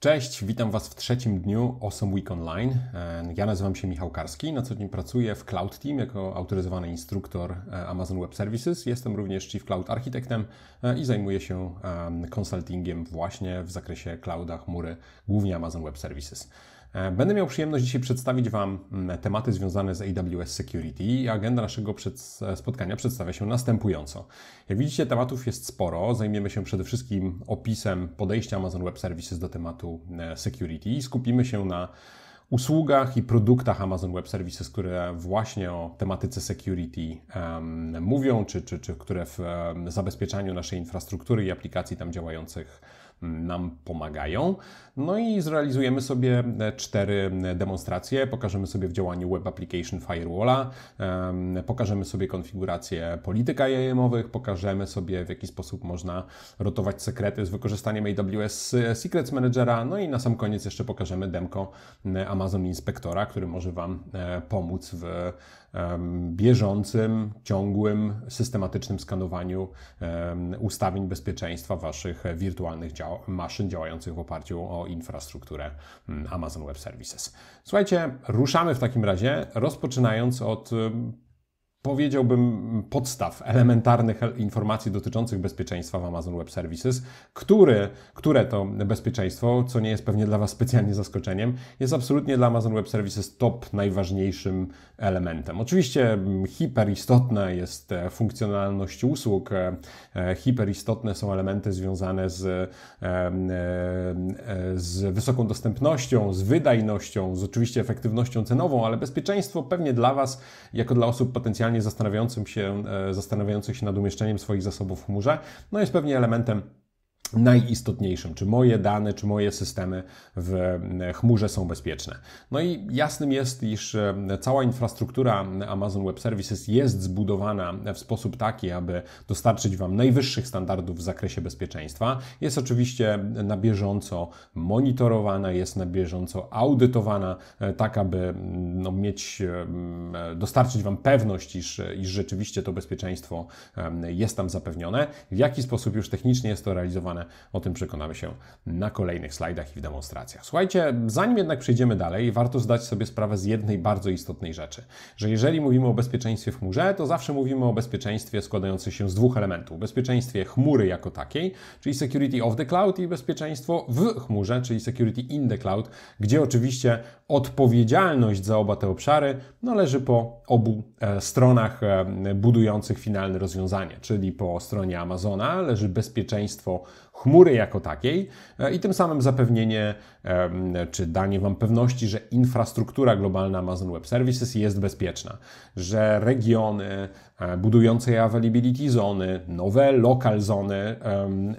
Cześć, witam Was w trzecim dniu Awesome Week Online. E, ja nazywam się Michał Karski, na co dzień pracuję w Cloud Team jako autoryzowany instruktor e, Amazon Web Services. Jestem również Chief Cloud Architektem e, i zajmuję się konsultingiem właśnie w zakresie clouda, chmury, głównie Amazon Web Services. E, będę miał przyjemność dzisiaj przedstawić Wam mm, tematy związane z AWS Security i agenda naszego e, spotkania przedstawia się następująco. Jak widzicie, tematów jest sporo. Zajmiemy się przede wszystkim opisem podejścia Amazon Web Services do tematu e, security i skupimy się na usługach i produktach Amazon Web Services, które właśnie o tematyce security um, mówią, czy, czy, czy które w um, zabezpieczaniu naszej infrastruktury i aplikacji tam działających nam pomagają. No i zrealizujemy sobie e, cztery e, demonstracje. Pokażemy sobie w działaniu Web Application Firewalla, pokażemy sobie konfigurację polityk IAM-owych, pokażemy sobie w jaki sposób można rotować sekrety z wykorzystaniem AWS e, Secrets Managera, no i na sam koniec jeszcze pokażemy demko Amazon Inspektora, który może Wam pomóc w bieżącym, ciągłym, systematycznym skanowaniu ustawień bezpieczeństwa Waszych wirtualnych dział maszyn działających w oparciu o infrastrukturę mm, Amazon Web Services. Słuchajcie, ruszamy w takim razie, rozpoczynając od powiedziałbym, podstaw elementarnych informacji dotyczących bezpieczeństwa w Amazon Web Services, który, które to bezpieczeństwo, co nie jest pewnie dla Was specjalnie zaskoczeniem, jest absolutnie dla Amazon Web Services top najważniejszym elementem. Oczywiście mm, hiperistotna jest e, funkcjonalność usług, e, e, hiperistotne są elementy związane z, z wysoką dostępnością, z wydajnością, z oczywiście efektywnością cenową, ale bezpieczeństwo pewnie dla Was, jako dla osób potencjalnie potencjalnie zastanawiającym się, e, zastanawiających się nad umieszczeniem swoich zasobów w chmurze, no jest pewnie elementem najistotniejszym, czy moje dane, czy moje systemy w chmurze są bezpieczne. No i jasnym jest, iż cała infrastruktura Amazon Web Services jest zbudowana w sposób taki, aby dostarczyć Wam najwyższych standardów w zakresie bezpieczeństwa. Jest oczywiście na bieżąco monitorowana, jest na bieżąco audytowana, e, tak aby no, mieć, dostarczyć Wam pewność, iż, iż rzeczywiście to bezpieczeństwo jest tam zapewnione. W jaki sposób już technicznie jest to realizowane, zbudowane. O tym przekonamy się na kolejnych slajdach i w demonstracjach. Słuchajcie, zanim jednak przejdziemy dalej, warto zdać sobie sprawę z jednej bardzo istotnej rzeczy, że jeżeli mówimy o bezpieczeństwie w chmurze, to zawsze mówimy o bezpieczeństwie składającym się z dwóch elementów. Bezpieczeństwie chmury jako takiej, czyli security of the cloud i bezpieczeństwo w chmurze, czyli security in the cloud, gdzie oczywiście odpowiedzialność za oba te obszary no, leży po obu e, stronach e, budujących finalne rozwiązanie, czyli po stronie Amazona leży bezpieczeństwo chmury jako takiej e, i tym samym zapewnienie czy danie Wam pewności, że infrastruktura globalna Amazon Web Services jest bezpieczna, że regiony e, budujące availability zony, nowe local zony,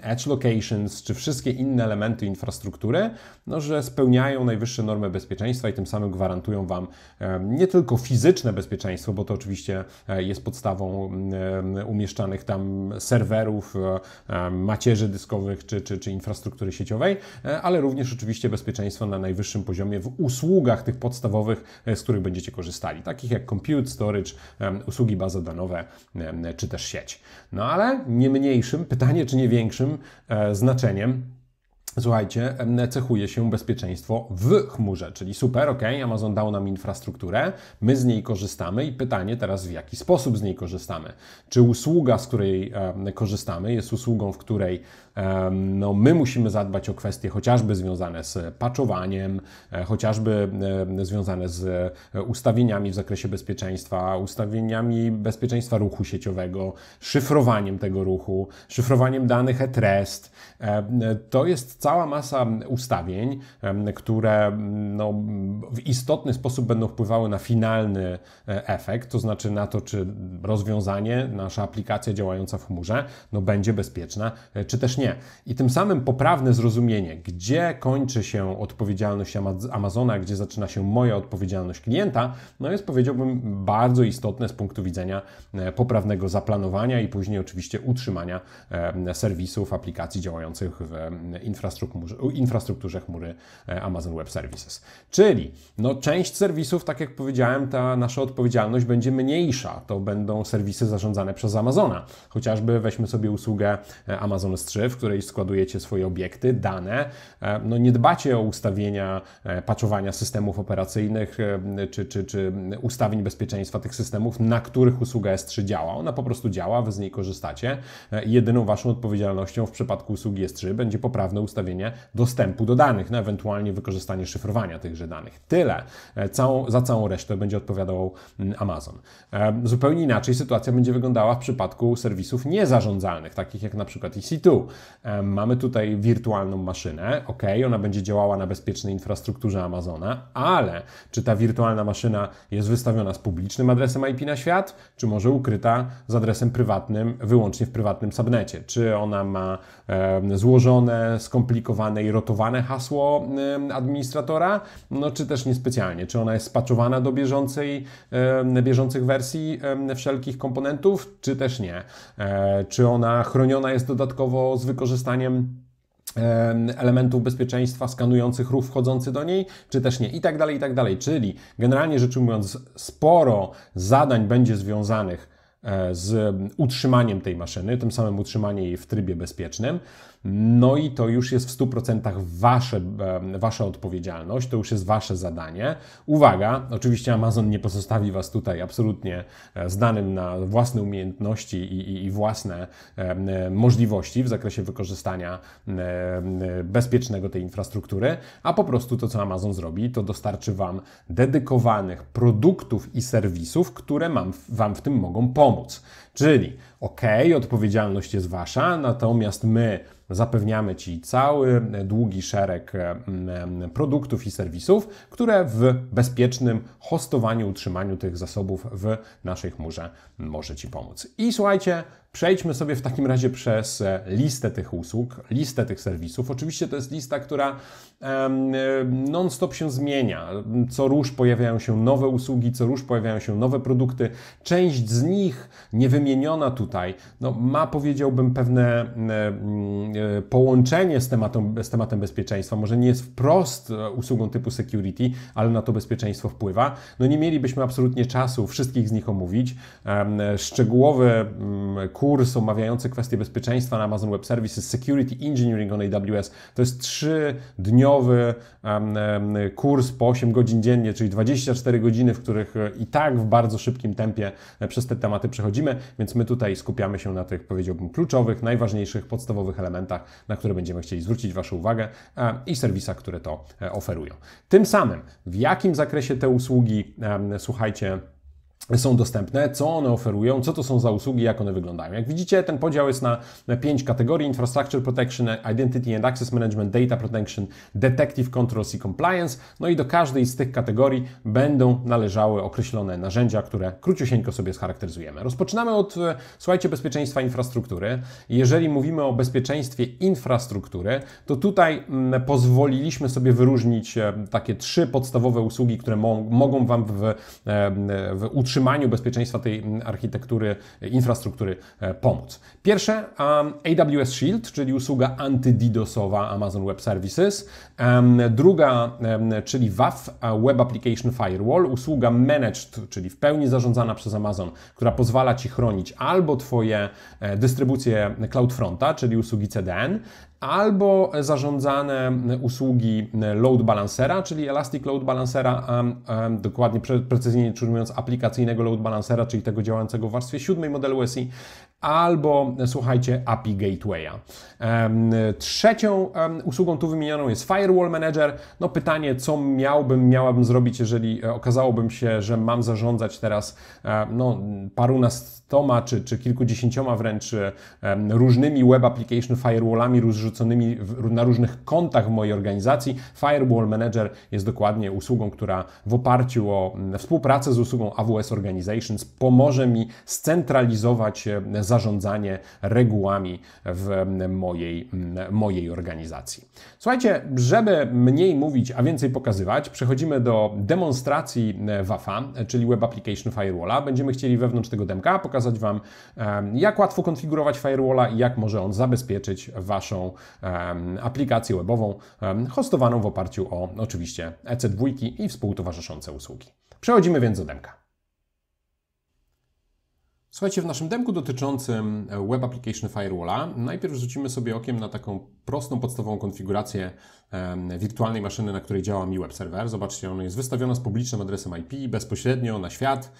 edge locations czy wszystkie inne elementy infrastruktury, no, że spełniają najwyższe normy bezpieczeństwa i tym samym gwarantują Wam nie tylko fizyczne bezpieczeństwo, bo to oczywiście e, jest podstawą umieszczanych tam serwerów, macierzy dyskowych, czy, czy, czy infrastruktury sieciowej, e, ale również oczywiście bezpieczeństwo na najwyższym poziomie w usługach tych podstawowych, e, z których będziecie korzystali, takich jak compute, storage, usługi bazodanowe czy też sieć. No ale nie mniejszym, pytanie czy nie większym e, znaczeniem Słuchajcie, cechuje się bezpieczeństwo w chmurze, czyli super, ok, Amazon dał nam infrastrukturę, my z niej korzystamy i pytanie teraz, w jaki sposób z niej korzystamy? Czy usługa, z której e, korzystamy, jest usługą, w której e, no, my musimy zadbać o kwestie chociażby związane z patchowaniem, e, chociażby związane z e, ustawieniami w zakresie bezpieczeństwa, ustawieniami bezpieczeństwa ruchu sieciowego, szyfrowaniem tego ruchu, szyfrowaniem danych e-trest. E, to jest cała masa ustawień, które no, w istotny sposób będą wpływały na finalny e, efekt, to znaczy na to, czy rozwiązanie, nasza aplikacja działająca w chmurze, no, będzie bezpieczna, e, czy też nie. I tym samym poprawne zrozumienie, gdzie kończy się odpowiedzialność Amazona, gdzie zaczyna się moja odpowiedzialność klienta, no jest powiedziałbym bardzo istotne z punktu widzenia e, poprawnego zaplanowania i później oczywiście utrzymania serwisów, aplikacji działających w infrastrukturze infrastrukturze, chmury e, Amazon Web Services. Czyli no, część serwisów, tak jak powiedziałem, ta nasza odpowiedzialność będzie mniejsza. To będą serwisy zarządzane przez Amazona. Chociażby weźmy sobie usługę e, Amazon S3, w której składujecie swoje obiekty, dane. E, no, nie dbacie o ustawienia paczowania systemów operacyjnych czy, czy, czy ustawień bezpieczeństwa tych systemów, na których usługa S3 działa. Ona po prostu działa, wy z niej korzystacie. Jedyną waszą odpowiedzialnością w przypadku usługi S3 będzie poprawne ustawienie ustawienia dostępu do danych, no ewentualnie wykorzystanie szyfrowania tychże danych. Tyle. E, całą, za całą resztę będzie odpowiadał mm, Amazon. E, zupełnie inaczej sytuacja będzie wyglądała w przypadku serwisów niezarządzalnych, takich jak na przykład EC2. E, mamy tutaj wirtualną maszynę, ok, ona będzie działała na bezpiecznej infrastrukturze Amazona, ale czy ta wirtualna maszyna jest wystawiona z publicznym adresem IP na świat, czy może ukryta z adresem prywatnym, wyłącznie w prywatnym subnecie? Czy ona ma złożone, skomplikowane i rotowane hasło administratora, no czy też niespecjalnie, czy ona jest spaczowana do bieżącej, bieżących wersji wszelkich komponentów, czy też nie, e, czy ona chroniona jest dodatkowo z wykorzystaniem elementów bezpieczeństwa skanujących ruch wchodzący do niej, czy też nie, i tak dalej, i tak dalej. Czyli generalnie rzecz ujmując, sporo zadań będzie związanych E, z utrzymaniem tej maszyny, tym samym utrzymanie jej w trybie bezpiecznym no i to już jest w 100% wasze, wasza odpowiedzialność, to już jest wasze zadanie. Uwaga, oczywiście Amazon nie pozostawi was tutaj absolutnie e, znanym na własne umiejętności i, i, i własne e, możliwości w zakresie wykorzystania e, bezpiecznego tej infrastruktury, a po prostu to, co Amazon zrobi, to dostarczy wam dedykowanych produktów i serwisów, które wam w tym mogą pomóc. Czyli, ok, odpowiedzialność jest wasza, natomiast my Zapewniamy Ci cały długi szereg produktów i serwisów, które w bezpiecznym hostowaniu, utrzymaniu tych zasobów w naszej chmurze może Ci pomóc. I słuchajcie, Przejdźmy sobie w takim razie przez e, listę tych usług, listę tych serwisów. Oczywiście to jest lista, która e, non-stop się zmienia. Co róż pojawiają się nowe usługi, co róż pojawiają się nowe produkty. Część z nich, niewymieniona tutaj, no, ma powiedziałbym pewne e, połączenie z tematem, z tematem bezpieczeństwa. Może nie jest wprost usługą typu security, ale na to bezpieczeństwo wpływa. No nie mielibyśmy absolutnie czasu wszystkich z nich omówić. Szczegółowy kurs mm, kurs omawiający kwestie bezpieczeństwa na Amazon Web Services Security Engineering on AWS. To jest trzydniowy kurs po 8 godzin dziennie, czyli 24 godziny, w których e, i tak w bardzo szybkim tempie e, przez te tematy przechodzimy, więc my tutaj skupiamy się na tych, powiedziałbym, kluczowych, najważniejszych, podstawowych elementach, na które będziemy chcieli zwrócić Waszą uwagę e, i serwisach, które to oferują. Tym samym, w jakim zakresie te usługi, słuchajcie, są dostępne, co one oferują, co to są za usługi, jak one wyglądają. Jak widzicie, ten podział jest na, pięć kategorii: Infrastructure Protection, Identity and Access Management, Data Protection, Detective Controls i Compliance. No i do każdej z tych kategorii będą należały określone narzędzia, które króciusieńko sobie scharakteryzujemy. Rozpoczynamy od, e, słuchajcie, bezpieczeństwa infrastruktury. Jeżeli mówimy o bezpieczeństwie infrastruktury, to tutaj mm, pozwoliliśmy sobie wyróżnić e, takie trzy podstawowe usługi, które mogą Wam w, e, w utrzymaniu utrzymaniu bezpieczeństwa tej mm, architektury, e, infrastruktury e, pomóc. Pierwsze, um, AWS Shield, czyli usługa antydidosowa Amazon Web Services. Druga, czyli WAF, Web Application Firewall, usługa managed, czyli w pełni zarządzana przez Amazon, która pozwala Ci chronić albo Twoje e, dystrybucje CloudFronta, czyli usługi CDN, albo zarządzane usługi load balancera, czyli Elastic Load Balancera, dokładnie precyzyjnie mówiąc aplikacyjnego load balancera, czyli tego działającego w warstwie siódmej modelu SI, albo słuchajcie API Gatewaya. Trzecią usługą tu wymienioną jest Firewall Manager. No pytanie, co miałbym, miałabym zrobić, jeżeli e, okazałoby się, że mam zarządzać teraz e, no, parunastoma czy, czy kilkudziesięcioma wręcz e, różnymi web application firewallami rozrzuconymi na różnych kontach w mojej organizacji. Firewall Manager jest dokładnie usługą, która w oparciu o współpracę z usługą AWS Organizations pomoże mi scentralizować zarządzanie regułami w mojej, mojej organizacji. Słuchajcie, żeby mniej mówić, a więcej pokazywać, przechodzimy do demonstracji e, WAFA, e, czyli Web Application Firewalla. Będziemy chcieli wewnątrz tego demka pokazać Wam, e, jak łatwo konfigurować firewalla i jak może on zabezpieczyć Waszą aplikację webową hostowaną w oparciu o oczywiście EC2 i współtowarzyszące usługi. Przechodzimy więc do demka. Słuchajcie, w naszym demku dotyczącym e, Web Application Firewalla najpierw rzucimy sobie okiem na taką prostą, podstawową konfigurację wirtualnej maszyny, na której działa mi web server. Zobaczcie, ono jest wystawione z publicznym adresem IP bezpośrednio na świat.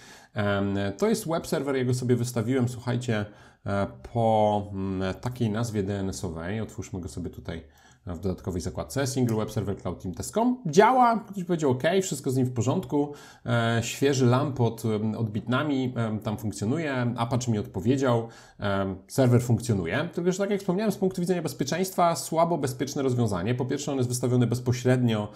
To jest web server, jego sobie wystawiłem, słuchajcie, e, po mm, takiej nazwie DNS-owej. Otwórzmy go sobie tutaj w dodatkowej zakładce single web server cloud team test.com. Działa, ktoś powiedział OK, wszystko z nim w porządku. E, świeży lamp od, od bitnami e, tam funkcjonuje. Apache mi odpowiedział, e, serwer funkcjonuje. to już tak jak wspomniałem, z punktu widzenia bezpieczeństwa słabo bezpieczne rozwiązanie. Po pierwsze, on jest wystawiony bezpośrednio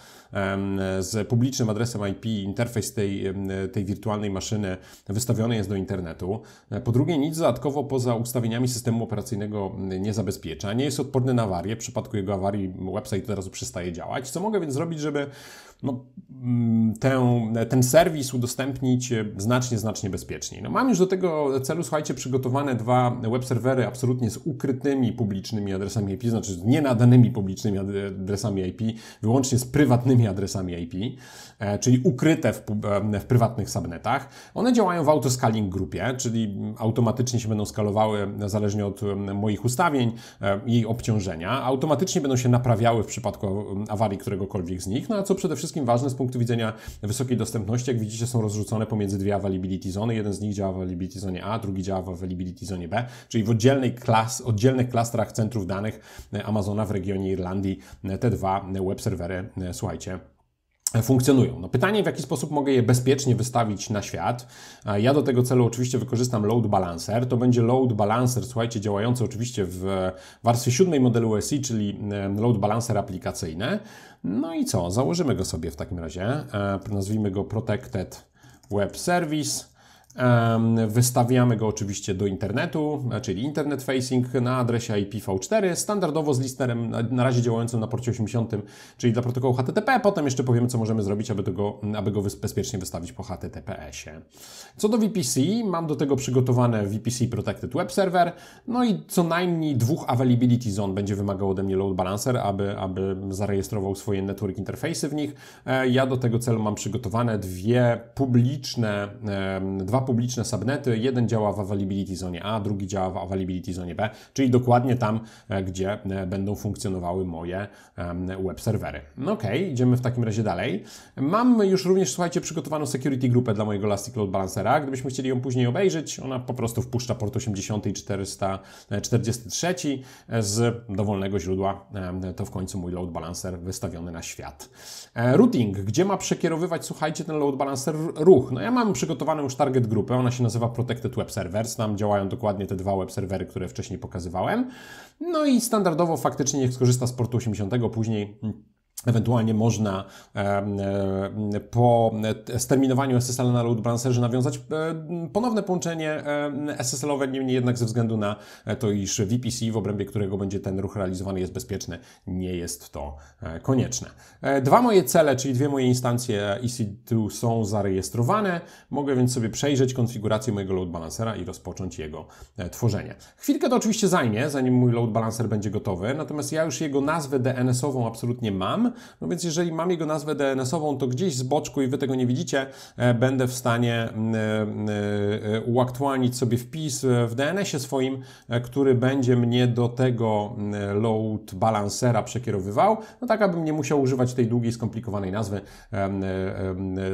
z publicznym adresem IP, interfejs tej, tej wirtualnej maszyny wystawiony jest do internetu. E, po drugie, nic dodatkowo poza ustawieniami systemu operacyjnego mm, nie zabezpiecza. Nie jest odporny na awarię. W przypadku jego awarii i website od razu przestaje działać. Co mogę więc zrobić, żeby no, mm, ten ten serwis udostępnić e, znacznie, znacznie bezpieczniej. No, mam już do tego celu, słuchajcie, przygotowane dwa web serwery absolutnie z ukrytymi publicznymi adresami IP, znaczy z nienadanymi publicznymi adresami IP, wyłącznie z prywatnymi adresami IP, e, czyli ukryte w, e, w prywatnych subnetach. One działają w autoscaling grupie, czyli automatycznie się będą skalowały zależnie od moich ustawień i obciążenia. Automatycznie będą się naprawiały w przypadku awarii któregokolwiek z nich, no a co przede wszystkim wszystkim ważne z punktu widzenia wysokiej dostępności. Jak widzicie, są rozrzucone pomiędzy dwie availability zone. Jeden z nich działa w availability zone A, drugi działa w availability zone B, czyli w oddzielnej klas, oddzielnych klastrach centrów danych Amazona w regionie Irlandii te dwa web serwery, słuchajcie, funkcjonują. No pytanie, w jaki sposób mogę je bezpiecznie wystawić na świat. Ja do tego celu oczywiście wykorzystam load balancer. To będzie load balancer, słuchajcie, działający oczywiście w warstwie siódmej modelu SI, czyli load balancer aplikacyjny. No i co? Założymy go sobie w takim razie. E, nazwijmy go Protected Web Service. Wystawiamy go oczywiście do internetu, e, czyli internet facing na adresie IPv4, standardowo z listenerem na razie działającym na porcie 80, czyli dla protokołu HTTP. Potem jeszcze powiemy, co możemy zrobić, aby, tego, aby go bezpiecznie wystawić po HTTPS-ie. Co do VPC, mam do tego przygotowane VPC Protected Web Server, no i co najmniej dwóch availability zone będzie wymagał ode mnie load balancer, aby, aby zarejestrował swoje network interfejsy w nich. E, ja do tego celu mam przygotowane dwie publiczne, dwa publiczne subnety, jeden działa w availability zone A, drugi działa w availability zone B, czyli dokładnie tam, e, gdzie e, będą funkcjonowały moje web serwery. No okej, okay, idziemy w takim razie dalej. Mam już również, słuchajcie, przygotowaną security grupę dla mojego Elastic Load Balancera. Gdybyśmy chcieli ją później obejrzeć, ona po prostu wpuszcza port 80 i 443 e, z dowolnego źródła. To w końcu mój load balancer wystawiony na świat. Routing, gdzie ma przekierowywać, słuchajcie, ten load balancer ruch. No ja mam przygotowaną już target grupę. Ona się nazywa Protected Web Servers. Tam działają dokładnie te dwa web serwery, które wcześniej pokazywałem. No i standardowo faktycznie niech skorzysta z portu 80, później Ewentualnie można e, po sterminowaniu SSL na load balancerze nawiązać e, ponowne połączenie e, SSL-owe, niemniej jednak ze względu na to, iż VPC, w obrębie którego będzie ten ruch realizowany, jest bezpieczny, nie jest to konieczne. Dwa moje cele, czyli dwie moje instancje EC2 są zarejestrowane. Mogę więc sobie przejrzeć konfigurację mojego load balancera i rozpocząć jego tworzenie. Chwilkę to oczywiście zajmie, zanim mój load balancer będzie gotowy, natomiast ja już jego nazwę DNS-ową absolutnie mam no więc jeżeli mam jego nazwę DNS-ową, to gdzieś z boczku i Wy tego nie widzicie, e, będę w stanie mm, e, mm, e, uaktualnić sobie wpis w DNS-ie swoim, który będzie mnie do tego mm, load balancera przekierowywał, no tak abym nie musiał używać tej długiej, skomplikowanej nazwy.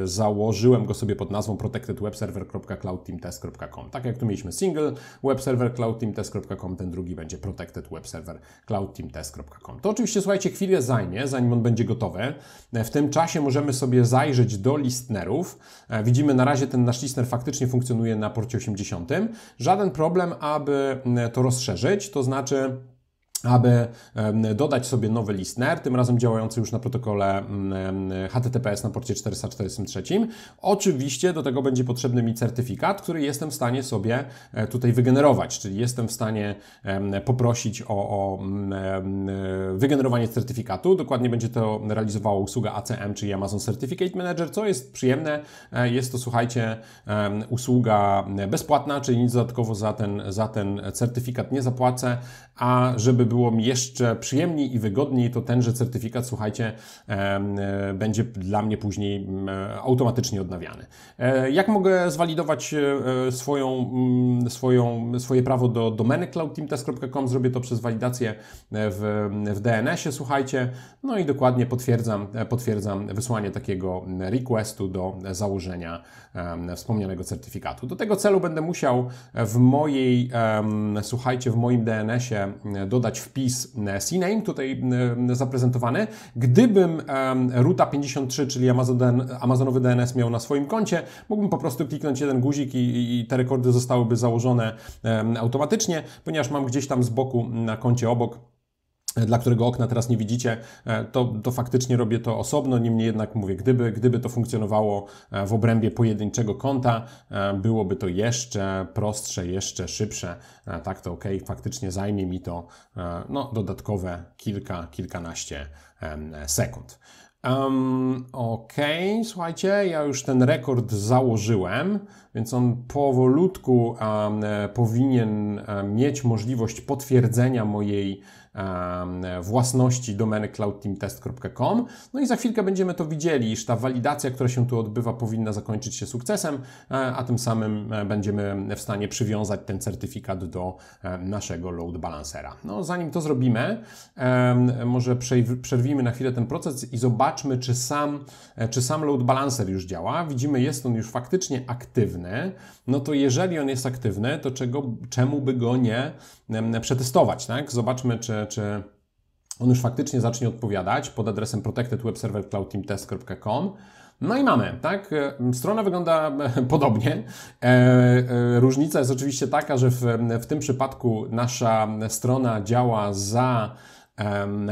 Założyłem go sobie pod nazwą protectedwebserver.cloudteamtest.com. Tak jak tu mieliśmy single webserver cloudteamtest.com, ten drugi będzie protectedwebserver cloudteamtest.com. To oczywiście, słuchajcie, chwilę zajmie, zanim on będzie gotowy. E, w tym czasie możemy sobie zajrzeć do listnerów. E, widzimy na razie ten nasz listner faktycznie funkcjonuje na porcie 80. Żaden problem, aby e, to rozszerzyć, to znaczy aby dodać sobie nowy listener, tym razem działający już na protokole HTTPS na porcie 443. Oczywiście do tego będzie potrzebny mi certyfikat, który jestem w stanie sobie e, tutaj wygenerować, czyli jestem w stanie poprosić o, o e, wygenerowanie certyfikatu. Dokładnie będzie to realizowała usługa ACM, czyli Amazon Certificate Manager, co jest przyjemne. E, jest to, słuchajcie, usługa bezpłatna, czyli nic dodatkowo za ten, za ten certyfikat nie zapłacę, a żeby było mi jeszcze przyjemniej i wygodniej, to tenże certyfikat, słuchajcie, e, będzie dla mnie później e, automatycznie odnawiany. E, jak mogę zwalidować swoją, swoją, swoje prawo do domeny cloudteamtest.com? Zrobię to przez walidację w, w DNS-ie, słuchajcie, no i dokładnie potwierdzam, potwierdzam wysłanie takiego requestu do założenia wspomnianego certyfikatu. Do tego celu będę musiał w mojej, słuchajcie, w moim DNS-ie dodać wpis e, CNAME, tutaj zaprezentowany. Gdybym Ruta 53, czyli Amazon, Amazonowy DNS miał na swoim koncie, mógłbym po prostu kliknąć jeden guzik i, i te rekordy zostałyby założone automatycznie, ponieważ mam gdzieś tam z boku na koncie obok dla którego okna teraz nie widzicie, e, to, to faktycznie robię to osobno. Niemniej jednak mówię, gdyby, gdyby to funkcjonowało e, w obrębie pojedynczego konta, e, byłoby to jeszcze prostsze, jeszcze szybsze. Tak to ok, faktycznie zajmie mi to no, dodatkowe kilka, kilkanaście sekund. Um, ok, słuchajcie, ja już ten rekord założyłem, więc on powolutku um, powinien mieć możliwość potwierdzenia mojej własności domeny cloudteamtest.com. No i za chwilkę będziemy to widzieli, iż ta walidacja, która się tu odbywa, powinna zakończyć się sukcesem, e, a tym samym e, będziemy w stanie przywiązać ten certyfikat do e, naszego load balancera. No, zanim to zrobimy, może przerwijmy na chwilę ten proces i zobaczmy, czy sam, czy sam load balancer już działa. Widzimy, jest on już faktycznie aktywny. No to jeżeli on jest aktywny, to czego, czemu by go nie przetestować? Tak? Zobaczmy, czy czy on już faktycznie zacznie odpowiadać pod adresem protected No i mamy, tak? E, strona wygląda e, podobnie. E, różnica jest oczywiście taka, że w, w tym przypadku nasza strona działa za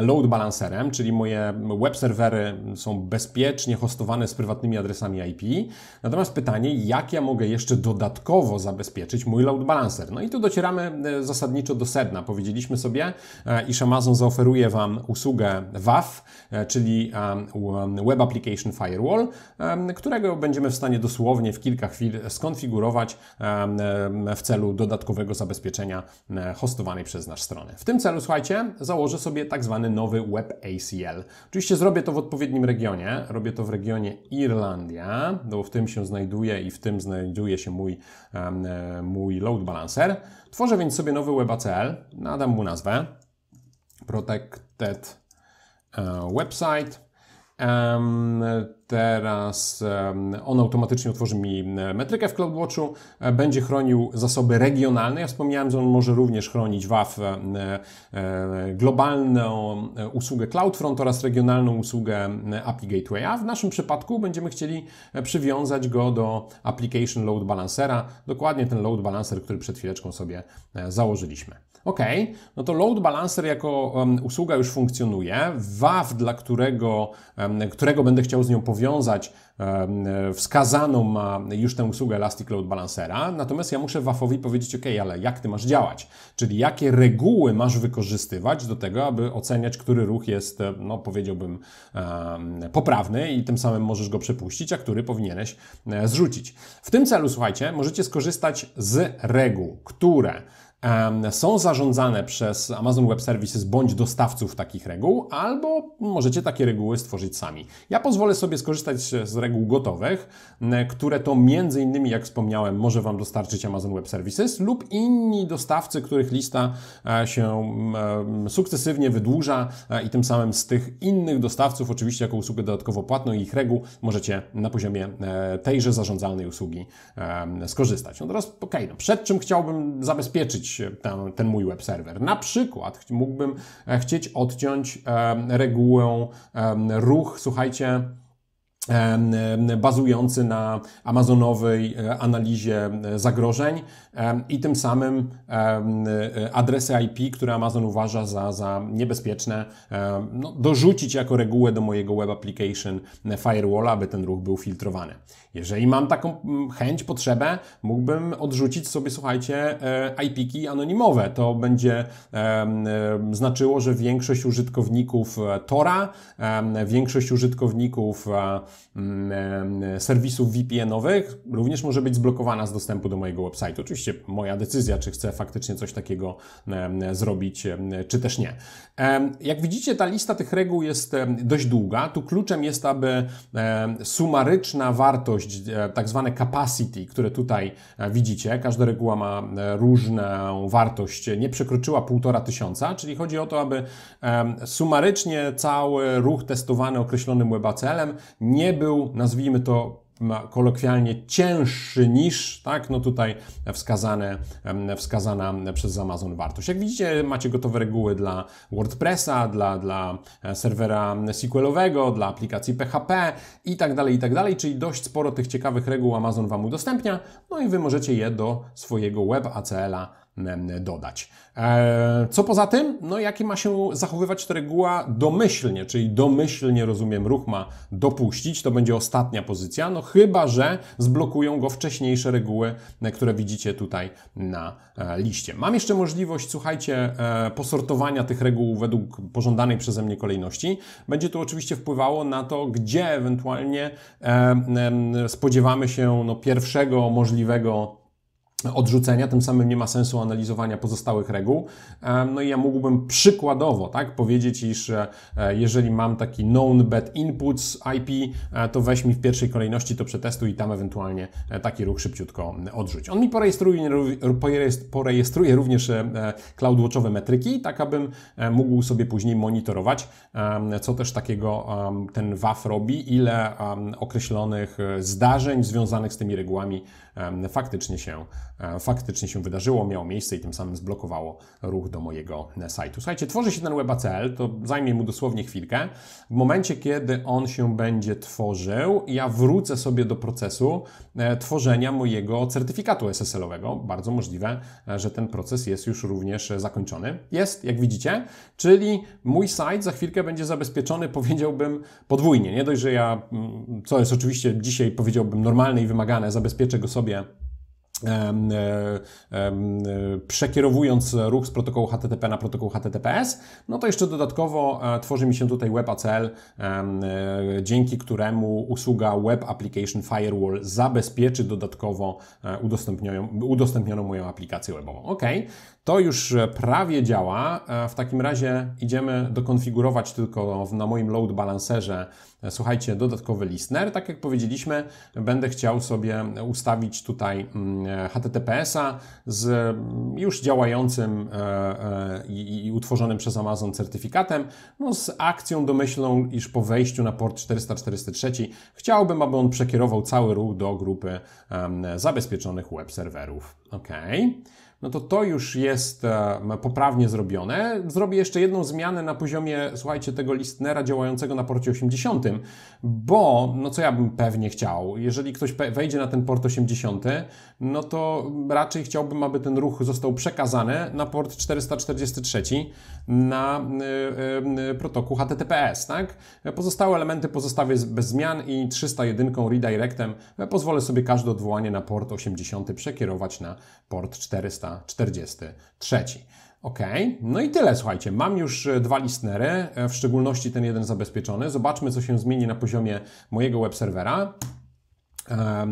load balancerem, czyli moje web serwery są bezpiecznie hostowane z prywatnymi adresami IP. Natomiast pytanie, jak ja mogę jeszcze dodatkowo zabezpieczyć mój load balancer? No i tu docieramy e, zasadniczo do sedna. Powiedzieliśmy sobie, e, iż Amazon zaoferuje Wam usługę WAF, e, czyli Web Application Firewall, którego będziemy w stanie dosłownie w kilka chwil skonfigurować w celu dodatkowego zabezpieczenia hostowanej przez nasz stronę. W tym celu, słuchajcie, założę sobie sobie tak zwany nowy web ACL. Oczywiście zrobię to w odpowiednim regionie. Robię to w regionie Irlandia, no bo w tym się znajduje i w tym znajduje się mój, e, mój load balancer. Tworzę więc sobie nowy web ACL, nadam mu nazwę Protected e, Website. Teraz on automatycznie otworzy mi metrykę w CloudWatchu, e, będzie chronił zasoby regionalne. Ja wspomniałem, że on może również chronić WAF e, globalną e, usługę CloudFront oraz regionalną usługę API Gateway. A w naszym przypadku będziemy chcieli przywiązać go do Application Load Balancera, dokładnie ten Load Balancer, który przed chwileczką sobie założyliśmy. OK, no to Load Balancer jako usługa już funkcjonuje. WAF, dla którego, którego będę chciał z nią powiązać, powiązać e, e, wskazaną ma już tę usługę Elastic Load Balancera, natomiast ja muszę WAF-owi powiedzieć, ok, ale jak ty masz działać? Czyli jakie reguły masz wykorzystywać do tego, aby oceniać, który ruch jest, e, no powiedziałbym, poprawny i tym samym możesz go przepuścić, a który powinieneś zrzucić. W tym celu, słuchajcie, możecie skorzystać z reguł, które są zarządzane przez Amazon Web Services bądź dostawców takich reguł, albo możecie takie reguły stworzyć sami. Ja pozwolę sobie skorzystać z reguł gotowych, które to między innymi, jak wspomniałem, może Wam dostarczyć Amazon Web Services lub inni dostawcy, których lista e, się e, sukcesywnie wydłuża e, i tym samym z tych innych dostawców, oczywiście jako usługę dodatkowo płatną i ich reguł, możecie na poziomie tejże zarządzalnej usługi skorzystać. No teraz, okej, okay, no przed czym chciałbym zabezpieczyć E, ten, ten mój web serwer. Na przykład mógłbym e, chcieć odciąć e, regułę ruch, słuchajcie, bazujący na amazonowej analizie zagrożeń i tym samym adresy IP, które Amazon uważa za, za niebezpieczne, no, dorzucić jako regułę do mojego web application firewalla, aby ten ruch był filtrowany. Jeżeli mam taką mm, chęć, potrzebę, mógłbym odrzucić sobie, słuchajcie, e, IP-ki anonimowe. To będzie znaczyło, że większość użytkowników e, Tora, większość użytkowników e, mm, serwisów VPN-owych również może być zblokowana z dostępu do mojego website'u. Oczywiście moja decyzja, czy chcę faktycznie coś takiego zrobić, czy też nie. Jak widzicie, ta lista tych reguł jest dość długa. Tu kluczem jest, aby sumaryczna wartość, e, tak zwane capacity, które tutaj e, widzicie, każda reguła ma e, różną wartość, nie przekroczyła 1,5 tysiąca, czyli chodzi o to, aby sumarycznie cały ruch testowany określonym webacl nie był, nazwijmy to, ma kolokwialnie cięższy niż, tak, no tutaj wskazane, wskazana przez Amazon wartość. Jak widzicie, macie gotowe reguły dla WordPressa, dla, dla e, serwera SQLowego, dla aplikacji PHP i tak dalej, i tak dalej, czyli dość sporo tych ciekawych reguł Amazon Wam udostępnia, no i Wy możecie je do swojego web ACL-a dodać. E, co poza tym? No jakie ma się zachowywać ta reguła domyślnie, czyli domyślnie, rozumiem, ruch ma dopuścić, to będzie ostatnia pozycja, no chyba, że zblokują go wcześniejsze reguły, e, które widzicie tutaj na e, liście. Mam jeszcze możliwość, słuchajcie, posortowania tych reguł według pożądanej przeze mnie kolejności. Będzie to oczywiście wpływało na to, gdzie ewentualnie spodziewamy się no, pierwszego możliwego odrzucenia, tym samym nie ma sensu analizowania pozostałych reguł. No i ja mógłbym przykładowo tak, powiedzieć, iż e, jeżeli mam taki known bad inputs IP, e, to weź mi w pierwszej kolejności to przetestuj i tam ewentualnie e, taki ruch szybciutko odrzuć. On mi porejestruje, porejestruje również CloudWatchowe metryki, tak abym mógł sobie później monitorować, co też takiego ten WAF robi, ile określonych zdarzeń związanych z tymi regułami faktycznie się E, faktycznie się wydarzyło, miało miejsce i tym samym zblokowało ruch do mojego e, sajtu. Słuchajcie, tworzy się ten webacl, to zajmie mu dosłownie chwilkę. W momencie, kiedy on się będzie tworzył, ja wrócę sobie do procesu e, tworzenia mojego certyfikatu SSL-owego. Bardzo możliwe, że ten proces jest już również zakończony. Jest, jak widzicie, czyli mój site za chwilkę będzie zabezpieczony, powiedziałbym, podwójnie. Nie dość, że ja, mm, co jest oczywiście dzisiaj, powiedziałbym, normalne i wymagane, zabezpieczę go sobie E, e, przekierowując ruch z protokołu HTTP na protokół HTTPS, no to jeszcze dodatkowo e, tworzy mi się tutaj WebACL, dzięki któremu usługa Web Application Firewall zabezpieczy dodatkowo udostępnioną, udostępnioną moją aplikację webową. Ok, to już e, prawie działa. E, w takim razie idziemy dokonfigurować tylko na moim load balancerze, e, słuchajcie, dodatkowy listener. Tak jak powiedzieliśmy, będę chciał sobie ustawić tutaj mm, HTTPS-a z mm, już działającym i utworzonym przez Amazon certyfikatem, no z akcją domyślną, iż po wejściu na port 443 chciałbym, aby on przekierował cały ruch do grupy zabezpieczonych web serwerów. OK no to to już jest e, poprawnie zrobione. Zrobię jeszcze jedną zmianę na poziomie, słuchajcie, tego listnera działającego na porcie 80, bo, no co ja bym pewnie chciał, jeżeli ktoś wejdzie na ten port 80, no to raczej chciałbym, aby ten ruch został przekazany na port 443 na y, e, y, e, protokół HTTPS, tak? Pozostałe elementy pozostawię bez zmian i 301 redirectem pozwolę sobie każde odwołanie na port 80 przekierować na port 400 443. Ok, no i tyle, słuchajcie. Mam już e, dwa listenery, e, w szczególności ten jeden zabezpieczony. Zobaczmy, co się zmieni na poziomie mojego web serwera. E,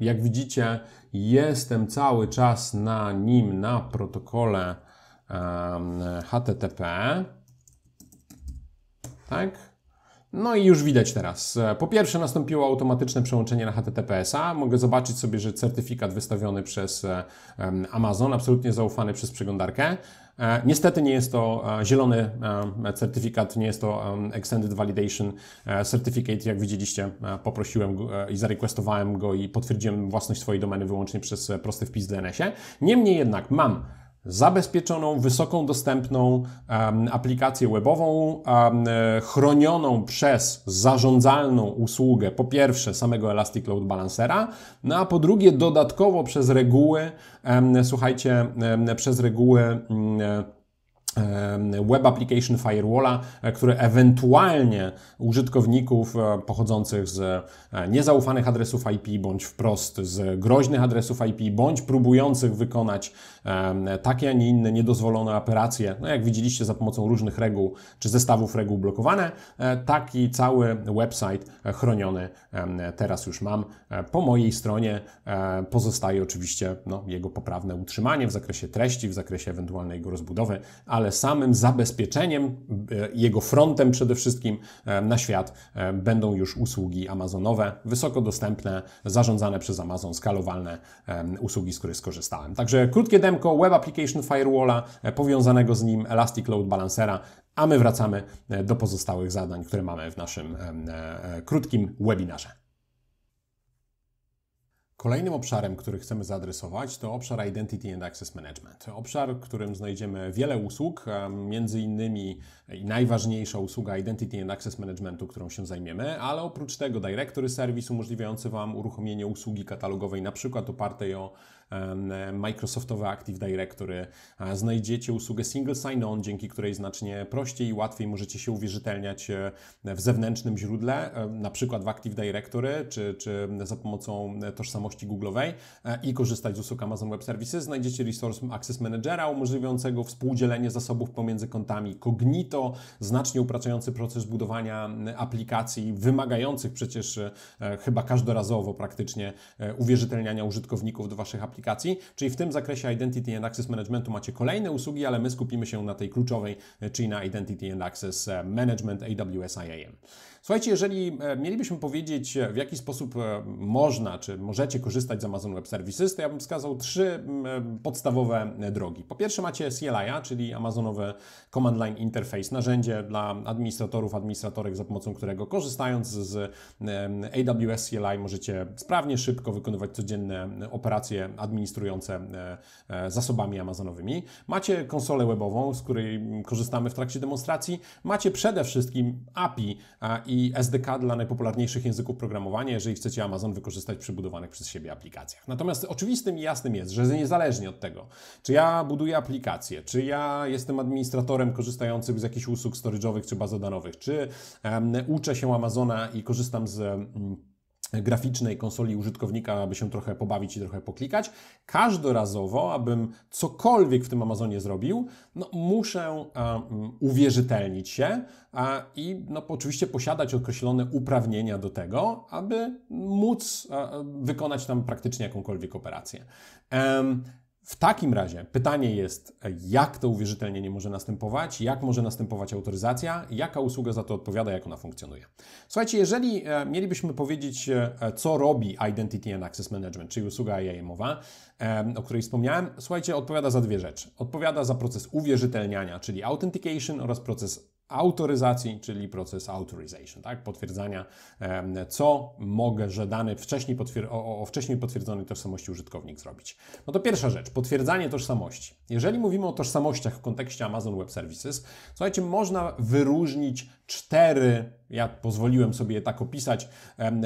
jak widzicie, jestem cały czas na nim, na protokole HTTP. Tak? No i już widać teraz. Po pierwsze nastąpiło automatyczne przełączenie na HTTPS-a. Mogę zobaczyć sobie, że certyfikat wystawiony przez e, Amazon, absolutnie zaufany przez przeglądarkę. E, niestety nie jest to e, zielony certyfikat, nie jest to Extended Validation Certificate. Jak widzieliście, poprosiłem i zarequestowałem go i potwierdziłem własność swojej domeny wyłącznie przez prosty wpis w DNS-ie. Niemniej jednak mam zabezpieczoną, wysoką dostępną um, aplikację webową, um, chronioną przez zarządzalną usługę, po pierwsze samego Elastic Load Balancera, no a po drugie dodatkowo przez reguły, um, słuchajcie, przez reguły mm, e, Web Application Firewalla, e, które ewentualnie użytkowników pochodzących z niezaufanych adresów IP, bądź wprost z groźnych adresów IP, bądź próbujących wykonać takie, a nie inne niedozwolone operacje, no jak widzieliście za pomocą różnych reguł czy zestawów reguł blokowane, e, taki cały website e, chroniony teraz już mam. E, po mojej stronie pozostaje oczywiście no, jego poprawne utrzymanie w zakresie treści, w zakresie ewentualnej jego rozbudowy, ale samym zabezpieczeniem, jego frontem przede wszystkim na świat będą już usługi amazonowe, wysoko dostępne, zarządzane przez Amazon, skalowalne usługi, z których skorzystałem. Także krótkie demko okienko Web Application Firewalla e, powiązanego z nim Elastic Load Balancera, a my wracamy e, do pozostałych zadań, które mamy w naszym e, krótkim webinarze. Kolejnym obszarem, który chcemy zaadresować, to obszar Identity and Access Management. Obszar, w którym znajdziemy wiele usług, między innymi i najważniejsza usługa Identity and Access Managementu, którą się zajmiemy, ale oprócz tego Directory Service umożliwiający Wam uruchomienie usługi katalogowej, na przykład opartej o Microsoftowe Active Directory. Znajdziecie usługę Single Sign-On, dzięki której znacznie prościej i łatwiej możecie się uwierzytelniać e, w zewnętrznym źródle, na przykład w Active Directory, czy, czy za pomocą tożsamości Google'owej e, i korzystać z usług Amazon Web Services. Znajdziecie Resource Access Managera umożliwiającego współdzielenie zasobów pomiędzy kontami Cognito, znacznie upraszczający proces budowania aplikacji wymagających przecież e, chyba każdorazowo praktycznie uwierzytelniania użytkowników do Waszych aplikacji aplikacji, czyli w tym zakresie Identity and Access Managementu macie kolejne usługi, ale my skupimy się na tej kluczowej, e, czyli na Identity and Access e, Management AWS IAM. Słuchajcie, jeżeli e, mielibyśmy powiedzieć, e, w jaki sposób e, można, czy możecie korzystać z Amazon Web Services, to ja bym wskazał trzy podstawowe drogi. Po pierwsze macie CLI, czyli Amazonowe Command Line Interface, narzędzie dla administratorów, administratorek, za pomocą którego korzystając z AWS CLI możecie sprawnie, szybko wykonywać codzienne operacje administrujące zasobami amazonowymi. Macie konsolę webową, z której korzystamy w trakcie demonstracji. Macie przede wszystkim API i SDK dla najpopularniejszych języków programowania, jeżeli chcecie Amazon wykorzystać przy budowanych przez siebie aplikacjach. Natomiast oczywistym i jasnym jest, że niezależnie od tego, czy ja buduję aplikację, czy ja jestem administratorem korzystającym z jakichś usług storage'owych czy bazodanowych, czy um, uczę się Amazona i korzystam z um, graficznej konsoli użytkownika, aby się trochę pobawić i trochę poklikać. Każdorazowo, abym cokolwiek w tym Amazonie zrobił, no, muszę um, uwierzytelnić się a, i no, oczywiście posiadać określone uprawnienia do tego, aby móc a, wykonać tam praktycznie jakąkolwiek operację. Um, w takim razie pytanie jest, jak to uwierzytelnienie może następować, jak może następować autoryzacja, jaka usługa za to odpowiada, jak ona funkcjonuje. Słuchajcie, jeżeli e, mielibyśmy powiedzieć, e, co robi Identity and Access Management, czyli usługa IAM-owa, o której wspomniałem, słuchajcie, odpowiada za dwie rzeczy. Odpowiada za proces uwierzytelniania, czyli authentication oraz proces autoryzacji, czyli proces authorization, tak? potwierdzania, co mogę, że dany wcześniej potwier- o, o wcześniej potwierdzonej tożsamości użytkownik zrobić. No to pierwsza rzecz, potwierdzanie tożsamości. Jeżeli mówimy o tożsamościach w kontekście Amazon Web Services, słuchajcie, można wyróżnić cztery, ja pozwoliłem sobie je tak opisać,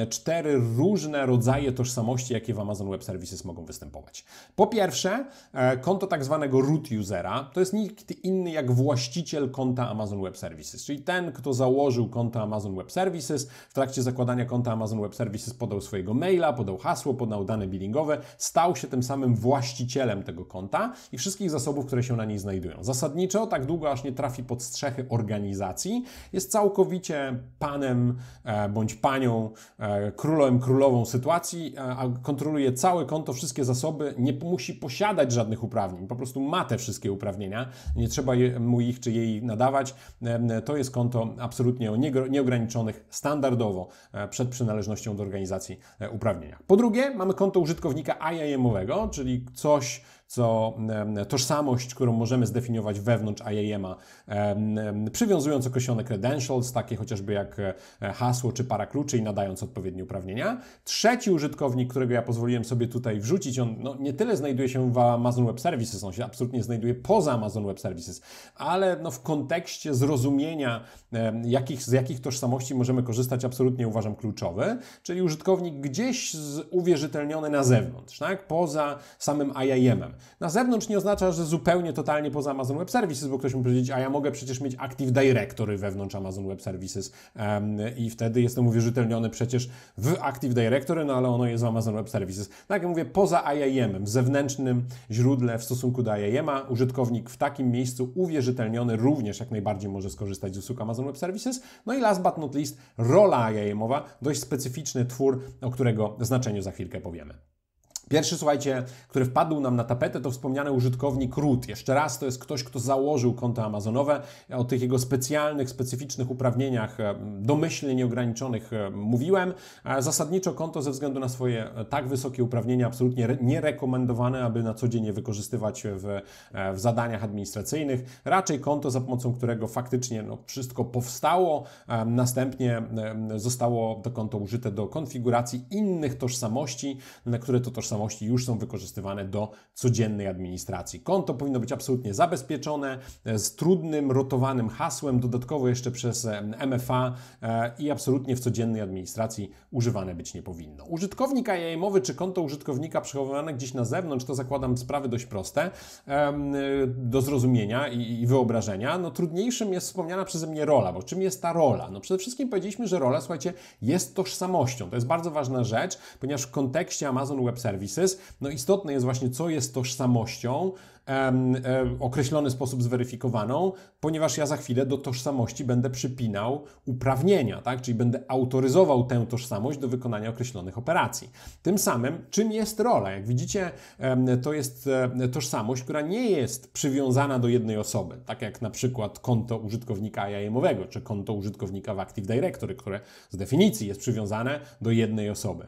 cztery różne rodzaje tożsamości, jakie w Amazon Web Services mogą występować. Po pierwsze, e, konto tak zwanego root usera to jest nikt inny jak właściciel konta Amazon Web Services, czyli ten, kto założył konto Amazon Web Services, w trakcie zakładania konta Amazon Web Services podał swojego maila, podał hasło, podał dane billingowe, stał się tym samym właścicielem tego konta i wszystkich zasobów, które się na niej znajdują. Zasadniczo tak długo, aż nie trafi pod strzechy organizacji, jest całkowicie panem e, bądź panią, e, królem, królową sytuacji, e, a kontroluje całe konto, wszystkie zasoby, nie musi posiadać żadnych uprawnień, po prostu ma te wszystkie uprawnienia, nie trzeba mu ich czy jej nadawać. To jest konto absolutnie o nieograniczonych standardowo przed przynależnością do organizacji uprawnienia. Po drugie, mamy konto użytkownika IAM-owego, czyli coś, co tożsamość, którą możemy zdefiniować wewnątrz IAM-a, przywiązując określone credentials, takie chociażby jak e, hasło czy para kluczy i nadając odpowiednie uprawnienia. Trzeci użytkownik, którego ja pozwoliłem sobie tutaj wrzucić, on no, nie tyle znajduje się w Amazon Web Services, on się absolutnie znajduje poza Amazon Web Services, ale no, w kontekście zrozumienia, jakich, z jakich tożsamości możemy korzystać, absolutnie uważam kluczowy, czyli użytkownik gdzieś uwierzytelniony na zewnątrz, tak? poza samym IAM-em. Na zewnątrz nie oznacza, że zupełnie, totalnie poza Amazon Web Services, bo ktoś mi powiedzieć, a ja mogę przecież mieć Active Directory wewnątrz Amazon Web Services um, i wtedy jestem uwierzytelniony przecież w Active Directory, no ale ono jest w Amazon Web Services. Tak jak mówię, poza IAM, w zewnętrznym źródle w stosunku do IAM-a, użytkownik w takim miejscu uwierzytelniony również jak najbardziej może skorzystać z usług Amazon Web Services. No i last but not least, rola IAM-owa, dość specyficzny twór, o którego znaczeniu za chwilkę powiemy. Pierwszy, słuchajcie, który wpadł nam na tapetę, to wspomniany użytkownik root. Jeszcze raz, to jest ktoś, kto założył konto amazonowe. O tych jego specjalnych, specyficznych uprawnieniach e, domyślnie nieograniczonych e, mówiłem. E, zasadniczo konto ze względu na swoje tak wysokie uprawnienia absolutnie nierekomendowane, aby na co dzień je wykorzystywać w, w zadaniach administracyjnych. Raczej konto, za pomocą którego faktycznie no, wszystko powstało, następnie zostało to konto użyte do konfiguracji innych tożsamości, na które to tożsamości już są wykorzystywane do codziennej administracji. Konto powinno być absolutnie zabezpieczone e, z trudnym, rotowanym hasłem, dodatkowo jeszcze przez e, MFA e, i absolutnie w codziennej administracji używane być nie powinno. Użytkownik IAM-owy czy konto użytkownika przechowywane gdzieś na zewnątrz, to zakładam sprawy dość proste do zrozumienia i wyobrażenia. No trudniejszym jest wspomniana przeze mnie rola, bo czym jest ta rola? No przede wszystkim powiedzieliśmy, że rola, słuchajcie, jest tożsamością. To jest bardzo ważna rzecz, ponieważ w kontekście Amazon Web Service services. No istotne jest właśnie, co jest tożsamością, określony sposób zweryfikowaną, ponieważ ja za chwilę do tożsamości będę przypinał uprawnienia, tak? czyli będę autoryzował tę tożsamość do wykonania określonych operacji. Tym samym, czym jest rola? Jak widzicie, to jest tożsamość, która nie jest przywiązana do jednej osoby, tak jak na przykład konto użytkownika IAM-owego czy konto użytkownika w Active Directory, które z definicji jest przywiązane do jednej osoby.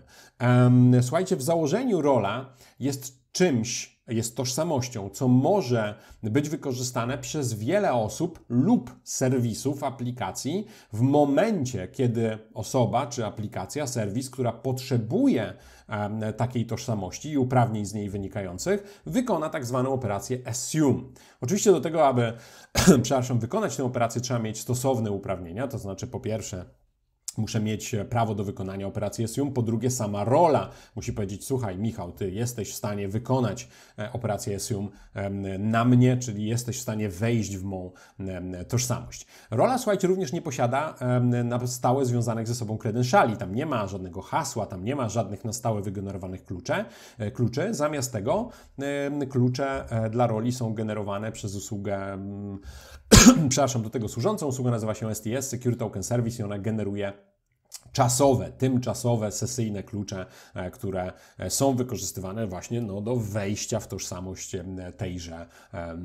Słuchajcie, w założeniu rola jest czymś, jest tożsamością, co może być wykorzystane przez wiele osób lub serwisów aplikacji w momencie, kiedy osoba czy aplikacja, serwis, która potrzebuje takiej tożsamości i uprawnień z niej wynikających, wykona tak zwaną operację assume. Oczywiście do tego, aby, przepraszam, wykonać tę operację trzeba mieć stosowne uprawnienia, to znaczy po pierwsze Muszę mieć prawo do wykonania operacji SIUM. Po drugie, sama rola musi powiedzieć: Słuchaj, Michał, ty jesteś w stanie wykonać e, operację SIUM na mnie, czyli jesteś w stanie wejść w mą tożsamość. Rola, słuchajcie, również nie posiada na stałe związanych ze sobą kredenszali. Tam nie ma żadnego hasła, tam nie ma żadnych na stałe wygenerowanych klucze, e, kluczy. Zamiast tego klucze e, dla roli są generowane przez usługę, przepraszam, do tego służącą. Usługa nazywa się STS, Secure Token Service i ona generuje czasowe, tymczasowe, sesyjne klucze, e, które e, są wykorzystywane właśnie no, do wejścia w tożsamość tejże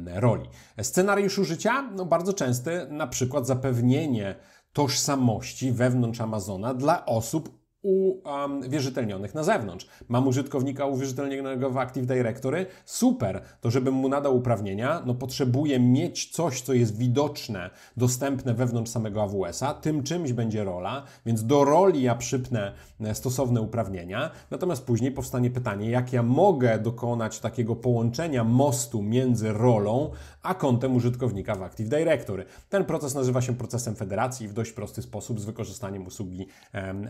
roli. Scenariusz użycia no, bardzo częsty, na przykład zapewnienie tożsamości wewnątrz Amazona dla osób uwierzytelnionych na zewnątrz. Mam użytkownika uwierzytelnionego w Active Directory? Super! To żebym mu nadał uprawnienia, no potrzebuję mieć coś, co jest widoczne, dostępne wewnątrz samego AWS-a. Tym czymś będzie rola, więc do roli ja przypnę e, stosowne uprawnienia. Natomiast później powstanie pytanie, jak ja mogę dokonać takiego połączenia mostu między rolą a kontem użytkownika w Active Directory. Ten proces nazywa się procesem federacji w dość prosty sposób z wykorzystaniem usługi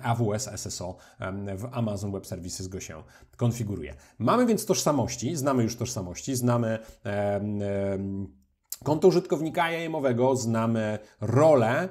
AWS SSO w Amazon Web Services go się konfiguruje. Mamy więc tożsamości, znamy już tożsamości, znamy konto użytkownika jajemowego, znamy rolę,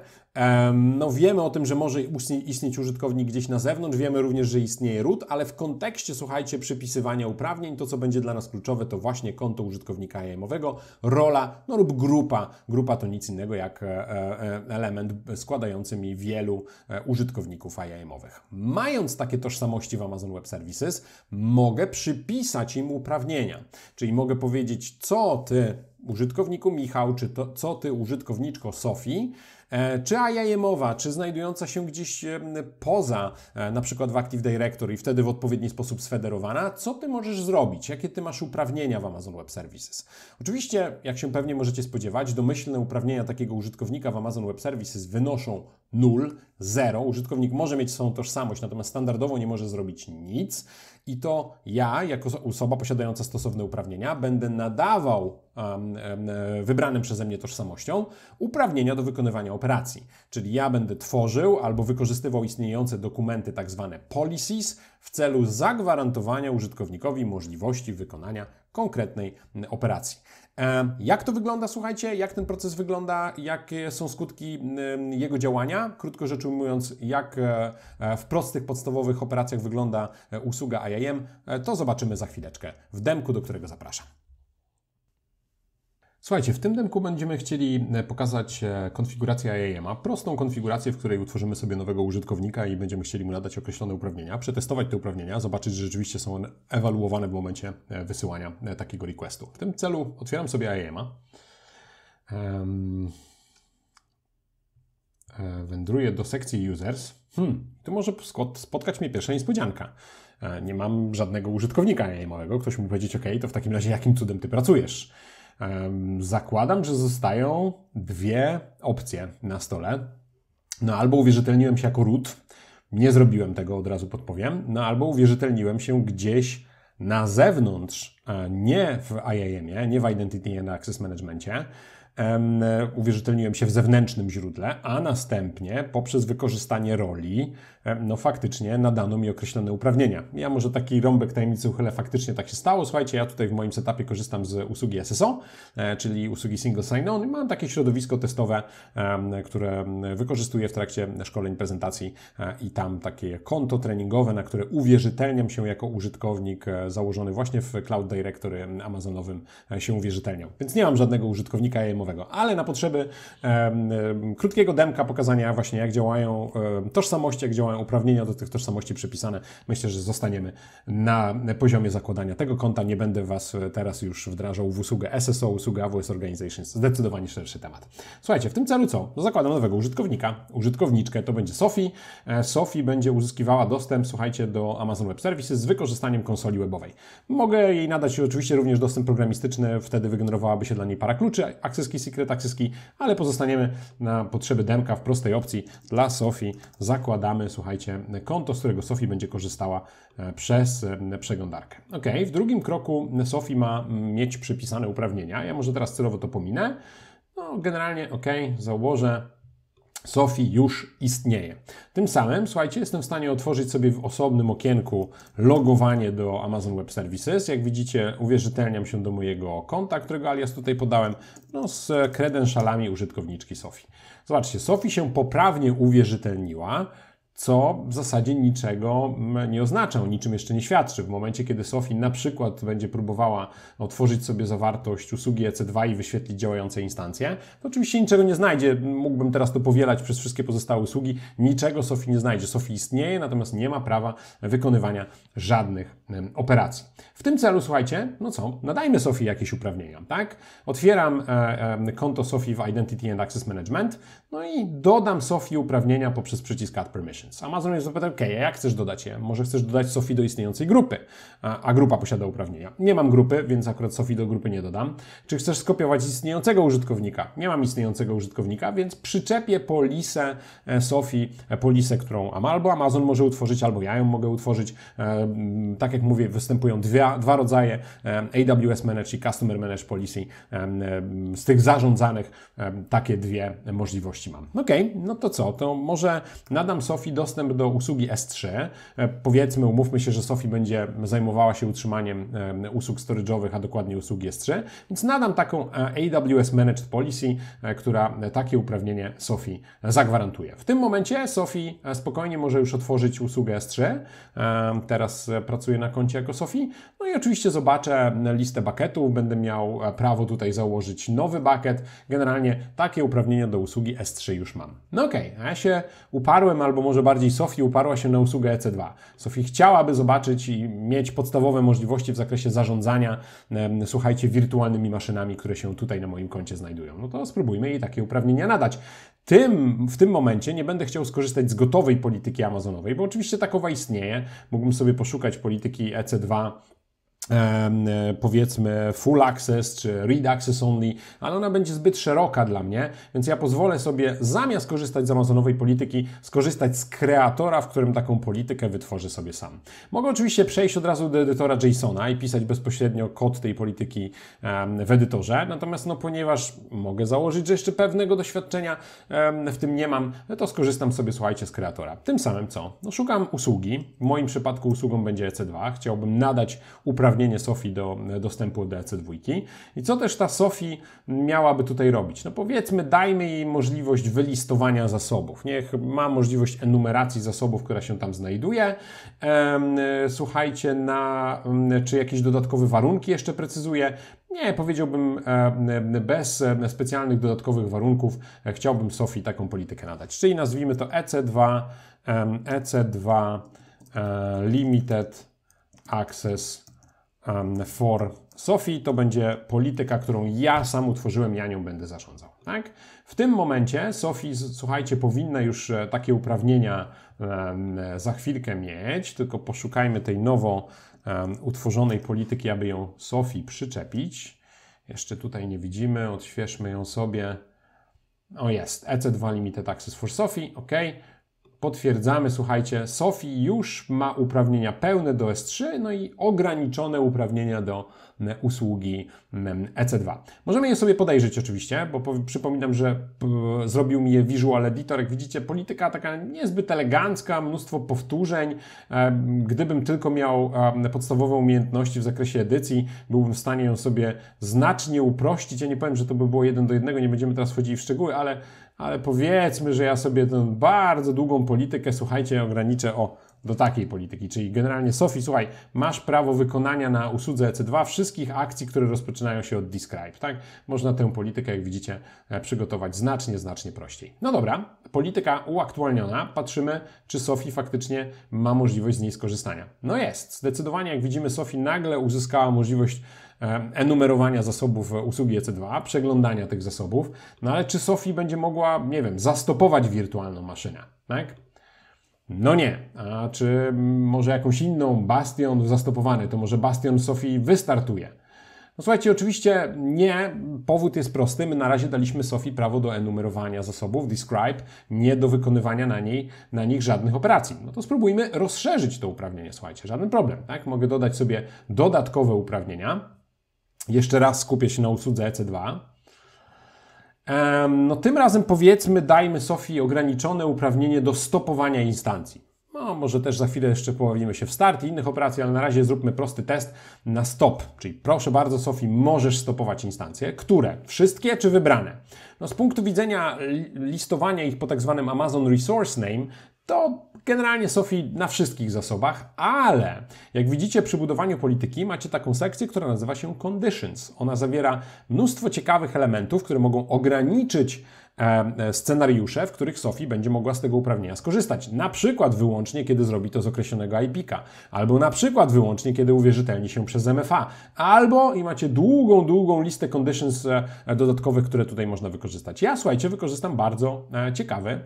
no, wiemy o tym, że może istnieć użytkownik gdzieś na zewnątrz, wiemy również, że istnieje root, ale w kontekście, słuchajcie, przypisywania uprawnień, to co będzie dla nas kluczowe, to właśnie konto użytkownika jmowego, rola, no lub grupa. Grupa to nic innego jak e, e, element składający mi wielu e, użytkowników IAM-owych. Mając takie tożsamości w Amazon Web Services, mogę przypisać im uprawnienia, czyli mogę powiedzieć, co ty użytkowniku Michał, czy to, co ty użytkowniczko Sofii, E, czy AIA owa czy znajdująca się gdzieś e, poza, e, na przykład w Active Directory i wtedy w odpowiedni sposób sfederowana, co Ty możesz zrobić? Jakie Ty masz uprawnienia w Amazon Web Services? Oczywiście, jak się pewnie możecie spodziewać, domyślne uprawnienia takiego użytkownika w Amazon Web Services wynoszą 0, 0. Użytkownik może mieć swoją tożsamość, natomiast standardowo nie może zrobić nic. I to ja, jako osoba posiadająca stosowne uprawnienia, będę nadawał um, wybranym przeze mnie tożsamością uprawnienia do wykonywania operacji. Czyli ja będę tworzył albo wykorzystywał istniejące dokumenty, tak zwane policies, w celu zagwarantowania użytkownikowi możliwości wykonania konkretnej operacji. Jak to wygląda, słuchajcie, jak ten proces wygląda, jakie są skutki jego działania? Krótko rzecz ujmując, jak e, e, w prostych, podstawowych operacjach wygląda e, usługa IAM, to zobaczymy za chwileczkę w demku, do którego zapraszam. Słuchajcie, w tym demku będziemy chcieli e, pokazać e, konfigurację IAM-a, prostą konfigurację, w której utworzymy sobie nowego użytkownika i będziemy chcieli mu nadać określone uprawnienia, przetestować te uprawnienia, zobaczyć, że rzeczywiście są one ewaluowane w momencie e, wysyłania takiego requestu. W tym celu otwieram sobie IAM-a. Um, wędruję do sekcji users. Hmm, tu może spotkać mnie pierwsza niespodzianka. Nie mam żadnego użytkownika IAM-owego. Ktoś mi powiedzieć, ok, to w takim razie jakim cudem ty pracujesz? Zakładam, że zostają dwie opcje na stole. No albo uwierzytelniłem się jako root, nie zrobiłem tego od razu podpowiem, no albo uwierzytelniłem się gdzieś na zewnątrz, nie w IAM-ie, nie w Identity and Access Managementie, uwierzytelniłem się w zewnętrznym źródle, a następnie poprzez wykorzystanie roli E, no faktycznie nadano mi określone uprawnienia. Ja może taki rąbek tajemnicy uchylę, faktycznie tak się stało. Słuchajcie, ja tutaj w moim setupie korzystam z usługi SSO, e, czyli usługi Single Sign-On i mam takie środowisko testowe, które wykorzystuję w trakcie szkoleń, prezentacji e, i tam takie konto treningowe, na które uwierzytelniam się jako użytkownik założony właśnie w Cloud Directory amazonowym się uwierzytelniam. Więc nie mam żadnego użytkownika jmowego, ale na potrzeby krótkiego demka pokazania właśnie jak działają tożsamości, jak działają mają uprawnienia do tych tożsamości przypisane. Myślę, że zostaniemy na poziomie zakładania tego konta. Nie będę Was teraz już wdrażał w usługę SSO, usługę AWS Organizations. Zdecydowanie szerszy temat. Słuchajcie, w tym celu co? No zakładam nowego użytkownika, użytkowniczkę. To będzie Sofi. E, Sofi będzie uzyskiwała dostęp, słuchajcie, do Amazon Web Services z wykorzystaniem konsoli webowej. Mogę jej nadać oczywiście również dostęp programistyczny, wtedy wygenerowałaby się dla niej para kluczy, Access Key, Secret Access Key, ale pozostaniemy na potrzeby demka w prostej opcji dla Sofi. Zakładamy, słuchajcie, słuchajcie, konto, z którego Sofi będzie korzystała e, przez e, przeglądarkę. Ok, w drugim kroku Sofi ma mieć przypisane uprawnienia. Ja może teraz celowo to pominę. No, generalnie ok, założę Sofi już istnieje. Tym samym, słuchajcie, jestem w stanie otworzyć sobie w osobnym okienku logowanie do Amazon Web Services. Jak widzicie, uwierzytelniam się do mojego konta, którego alias tutaj podałem, no, z kredenszalami użytkowniczki Sofi. Zobaczcie, Sofi się poprawnie uwierzytelniła co w zasadzie niczego mm, nie oznacza, niczym jeszcze nie świadczy. W momencie, kiedy Sofi na przykład będzie próbowała otworzyć sobie zawartość usługi EC2 i wyświetlić działające instancje, to oczywiście niczego nie znajdzie. Mógłbym teraz to powielać przez wszystkie pozostałe usługi. Niczego Sofi nie znajdzie. Sofi istnieje, natomiast nie ma prawa wykonywania żadnych operacji. W tym celu, słuchajcie, no co, nadajmy Sofi jakieś uprawnienia, tak? Otwieram e, konto Sofi w Identity and Access Management, no i dodam Sofi uprawnienia poprzez przycisk Add Permission. Connections. Amazon jest zapytał, ok, a jak chcesz dodać je? Może chcesz dodać Sofi do istniejącej grupy, a grupa posiada uprawnienia. Nie mam grupy, więc akurat Sofi do grupy nie dodam. Czy chcesz skopiować istniejącego użytkownika? Nie mam istniejącego użytkownika, więc przyczepię polisę e, Sofi, e, polisę, którą albo Amazon może utworzyć, albo ja ją mogę utworzyć. E, tak jak mówię, występują dwie, dwa rodzaje, AWS Manage i Customer Manage Policy. Z tych zarządzanych takie dwie możliwości mam. Ok, no to co? To może nadam Sofi do dostęp do usługi S3. E, powiedzmy, umówmy się, że Sofi będzie zajmowała się utrzymaniem e, usług storage'owych, a dokładnie usługi S3, więc nadam taką e, AWS Managed Policy, która takie uprawnienie Sofi zagwarantuje. W tym momencie Sofi spokojnie może już otworzyć usługę S3. Teraz pracuję na koncie jako Sofi. No i oczywiście zobaczę listę bucketów, będę miał prawo tutaj założyć nowy bucket. Generalnie takie uprawnienia do usługi S3 już mam. No okej, okay, a ja się uparłem albo może bardziej bardziej Sofii uparła się na usługę EC2. Sofii chciałaby zobaczyć i mieć podstawowe możliwości w zakresie zarządzania, słuchajcie, wirtualnymi maszynami, które się tutaj na moim koncie znajdują. No to spróbujmy jej takie uprawnienia nadać. Tym, w tym momencie nie będę chciał skorzystać z gotowej polityki amazonowej, bo oczywiście takowa istnieje. Mógłbym sobie poszukać polityki EC2 E, powiedzmy full access czy read access only, ale ona będzie zbyt szeroka dla mnie, więc ja pozwolę sobie zamiast korzystać z amazonowej polityki, skorzystać z kreatora, w którym taką politykę wytworzy sobie sam. Mogę oczywiście przejść od razu do edytora JSONa i pisać bezpośrednio kod tej polityki w edytorze, natomiast no ponieważ mogę założyć, że jeszcze pewnego doświadczenia w tym nie mam, no, to skorzystam sobie, słuchajcie, z kreatora. Tym samym co? No, szukam usługi, w moim przypadku usługą będzie EC2, chciałbym nadać uprawnienia uprawnienie Sofi do e, dostępu do EC2. I co też ta Sofi miałaby tutaj robić? No powiedzmy, dajmy jej możliwość wylistowania zasobów. Niech ma możliwość enumeracji zasobów, która się tam znajduje. E, słuchajcie, na, czy jakieś dodatkowe warunki jeszcze precyzuje. Nie, powiedziałbym e, bez specjalnych dodatkowych warunków chciałbym Sofii taką politykę nadać. Czyli nazwijmy to EC2, EC2 Limited Access for Sophie to będzie polityka, którą ja sam utworzyłem, ja nią będę zarządzał. Tak? W tym momencie Sophie, słuchajcie, powinna już e, takie uprawnienia za chwilkę mieć, tylko poszukajmy tej nowo utworzonej polityki, aby ją Sophie przyczepić. Jeszcze tutaj nie widzimy, odświeżmy ją sobie. O jest, EC2 Limited Access for Sophie, ok potwierdzamy, słuchajcie, Sofi już ma uprawnienia pełne do S3, no i ograniczone uprawnienia do usługi mm, EC2. Możemy je sobie podejrzeć oczywiście, bo przypominam, że zrobił mi je Visual Editor. Jak widzicie, polityka taka niezbyt elegancka, mnóstwo powtórzeń. E, gdybym tylko miał e, podstawowe umiejętności w zakresie edycji, byłbym w stanie ją sobie znacznie uprościć. Ja nie powiem, że to by było jeden do jednego, nie będziemy teraz wchodzili w szczegóły, ale, ale powiedzmy, że ja sobie tę bardzo długą politykę, słuchajcie, ograniczę o do takiej polityki. Czyli generalnie, Sofi, słuchaj, masz prawo wykonania na usłudze EC2 wszystkich akcji, które rozpoczynają się od Describe. Tak? Można tę politykę, jak widzicie, e, przygotować znacznie, znacznie prościej. No dobra, polityka uaktualniona. Patrzymy, czy Sofi faktycznie ma możliwość z niej skorzystania. No jest, zdecydowanie, jak widzimy, Sofi nagle uzyskała możliwość e, enumerowania zasobów e, usługi EC2, przeglądania tych zasobów, no ale czy Sofi będzie mogła, nie wiem, zastopować wirtualną maszynę, tak? No nie. A czy może jakąś inną Bastion zastopowany? To może Bastion Sofii wystartuje? No słuchajcie, oczywiście nie. Powód jest prosty. My na razie daliśmy Sofii prawo do enumerowania zasobów, describe, nie do wykonywania na, niej, na nich żadnych operacji. No to spróbujmy rozszerzyć to uprawnienie, słuchajcie, żaden problem. Tak? Mogę dodać sobie dodatkowe uprawnienia. Jeszcze raz skupię się na usłudze EC2. No tym razem powiedzmy, dajmy Sofii ograniczone uprawnienie do stopowania instancji. No, może też za chwilę jeszcze pojawimy się w start i innych operacji, ale na razie zróbmy prosty test na stop. Czyli proszę bardzo, Sofii, możesz stopować instancje. Które? Wszystkie czy wybrane? No, z punktu widzenia listowania ich po tak zwanym Amazon Resource Name, to generalnie Sofi na wszystkich zasobach, ale jak widzicie przy budowaniu polityki macie taką sekcję, która nazywa się Conditions. Ona zawiera mnóstwo ciekawych elementów, które mogą ograniczyć E, e, scenariusze, w których Sophie będzie mogła z tego uprawnienia skorzystać. Na przykład wyłącznie, kiedy zrobi to z określonego IP-ka, albo na przykład wyłącznie, kiedy uwierzytelni się przez MFA, albo i macie długą, długą listę conditions e, dodatkowych, które tutaj można wykorzystać. Ja, słuchajcie, wykorzystam bardzo ciekawy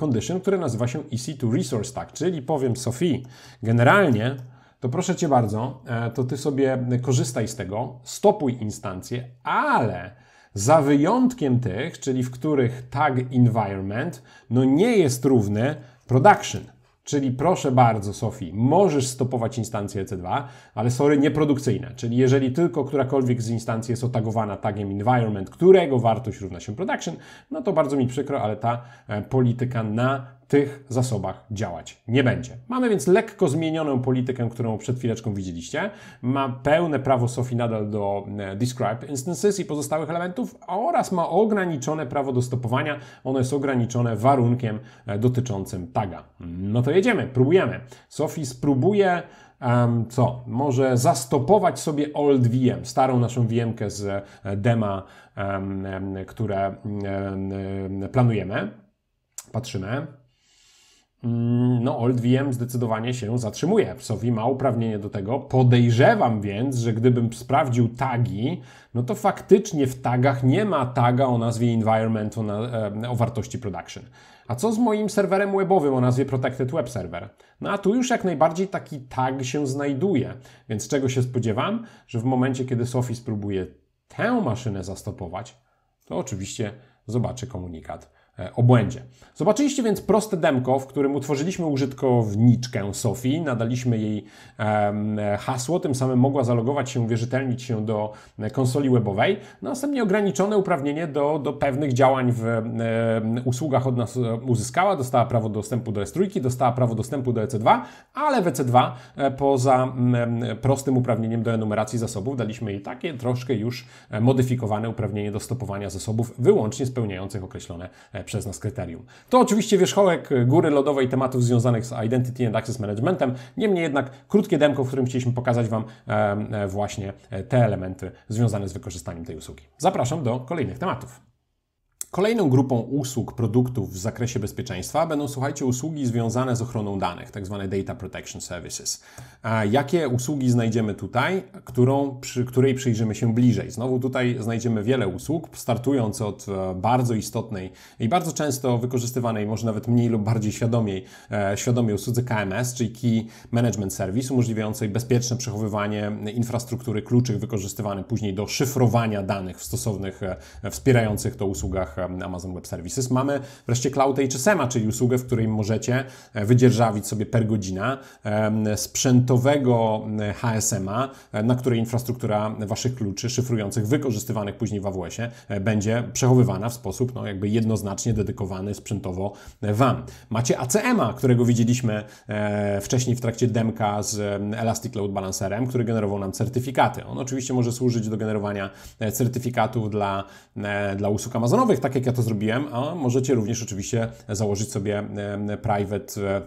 condition, który nazywa się EC2 Resource Tag, czyli powiem Sophie, generalnie to proszę Cię bardzo, to Ty sobie korzystaj z tego, stopuj instancję, ale za wyjątkiem tych, czyli w których tag environment no nie jest równy production. Czyli proszę bardzo, Sofii, możesz stopować instancję EC2, ale sory nieprodukcyjne. Czyli jeżeli tylko którakolwiek z instancji jest otagowana tagiem environment, którego wartość równa się production, no to bardzo mi przykro, ale ta e, polityka na tych zasobach działać nie będzie. Mamy więc lekko zmienioną politykę, którą przed chwileczką widzieliście. Ma pełne prawo Sophie nadal do e, describe instances i pozostałych elementów oraz ma ograniczone prawo do stopowania. Ono jest ograniczone warunkiem e, dotyczącym taga. No to jedziemy, próbujemy. Sophie spróbuje um, co? Może zastopować sobie old VM, starą naszą VMkę z e, dema, um, które um, planujemy. Patrzymy. Mm, no OldVM zdecydowanie się zatrzymuje. Psowi ma uprawnienie do tego. Podejrzewam więc, że gdybym sprawdził tagi, no to faktycznie w tagach nie ma taga o nazwie environment, o, na, e, o wartości production. A co z moim serwerem webowym o nazwie Protected Web Server? No a tu już jak najbardziej taki tag się znajduje. Więc czego się spodziewam? Że w momencie, kiedy Sophie spróbuje tę maszynę zastopować, to oczywiście zobaczy komunikat E, obłędzie. Zobaczyliście więc proste demko, w którym utworzyliśmy użytkowniczkę Sofii, nadaliśmy jej hasło, tym samym mogła zalogować się, wierzytelnić się do e, konsoli webowej, no, następnie ograniczone uprawnienie do, do pewnych działań w usługach od nas e, uzyskała, dostała prawo dostępu do S3, dostała prawo dostępu do EC2, ale w EC2 poza prostym uprawnieniem do enumeracji zasobów daliśmy jej takie troszkę już modyfikowane uprawnienie do stopowania zasobów wyłącznie spełniających określone przez nas kryterium. To oczywiście wierzchołek e, góry lodowej tematów związanych z Identity and Access Managementem, niemniej jednak krótkie demko, w którym chcieliśmy pokazać Wam e, właśnie e, te elementy związane z wykorzystaniem tej usługi. Zapraszam do kolejnych tematów. Kolejną grupą usług, produktów w zakresie bezpieczeństwa będą, słuchajcie, usługi związane z ochroną danych, tak zwane Data Protection Services. A jakie usługi znajdziemy tutaj, którą, przy której przyjrzymy się bliżej? Znowu tutaj znajdziemy wiele usług, startując od e, bardzo istotnej i bardzo często wykorzystywanej, może nawet mniej lub bardziej świadomie, świadomie usłudze KMS, czyli Key Management Service, umożliwiającej bezpieczne przechowywanie infrastruktury kluczy wykorzystywane później do szyfrowania danych w stosownych, e, wspierających to usługach Amazon Web Services. Mamy wreszcie Cloud HSM, czyli usługę, w której możecie e, wydzierżawić sobie per godzina sprzętowego HSM-a, e, na której infrastruktura Waszych kluczy szyfrujących wykorzystywanych później w AWS-ie e, będzie przechowywana w sposób no, jakby jednoznacznie dedykowany sprzętowo Wam. Macie ACM-a, którego widzieliśmy wcześniej w trakcie demka z Elastic Cloud Balancerem, który generował nam certyfikaty. On oczywiście może służyć do generowania certyfikatów dla, dla usług amazonowych, tak tak jak ja to zrobiłem, a możecie również oczywiście założyć sobie e, private e,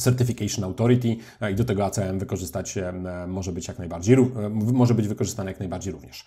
Certification Authority e, i do tego ACM wykorzystać e, e, może być jak najbardziej, może być wykorzystane jak najbardziej również.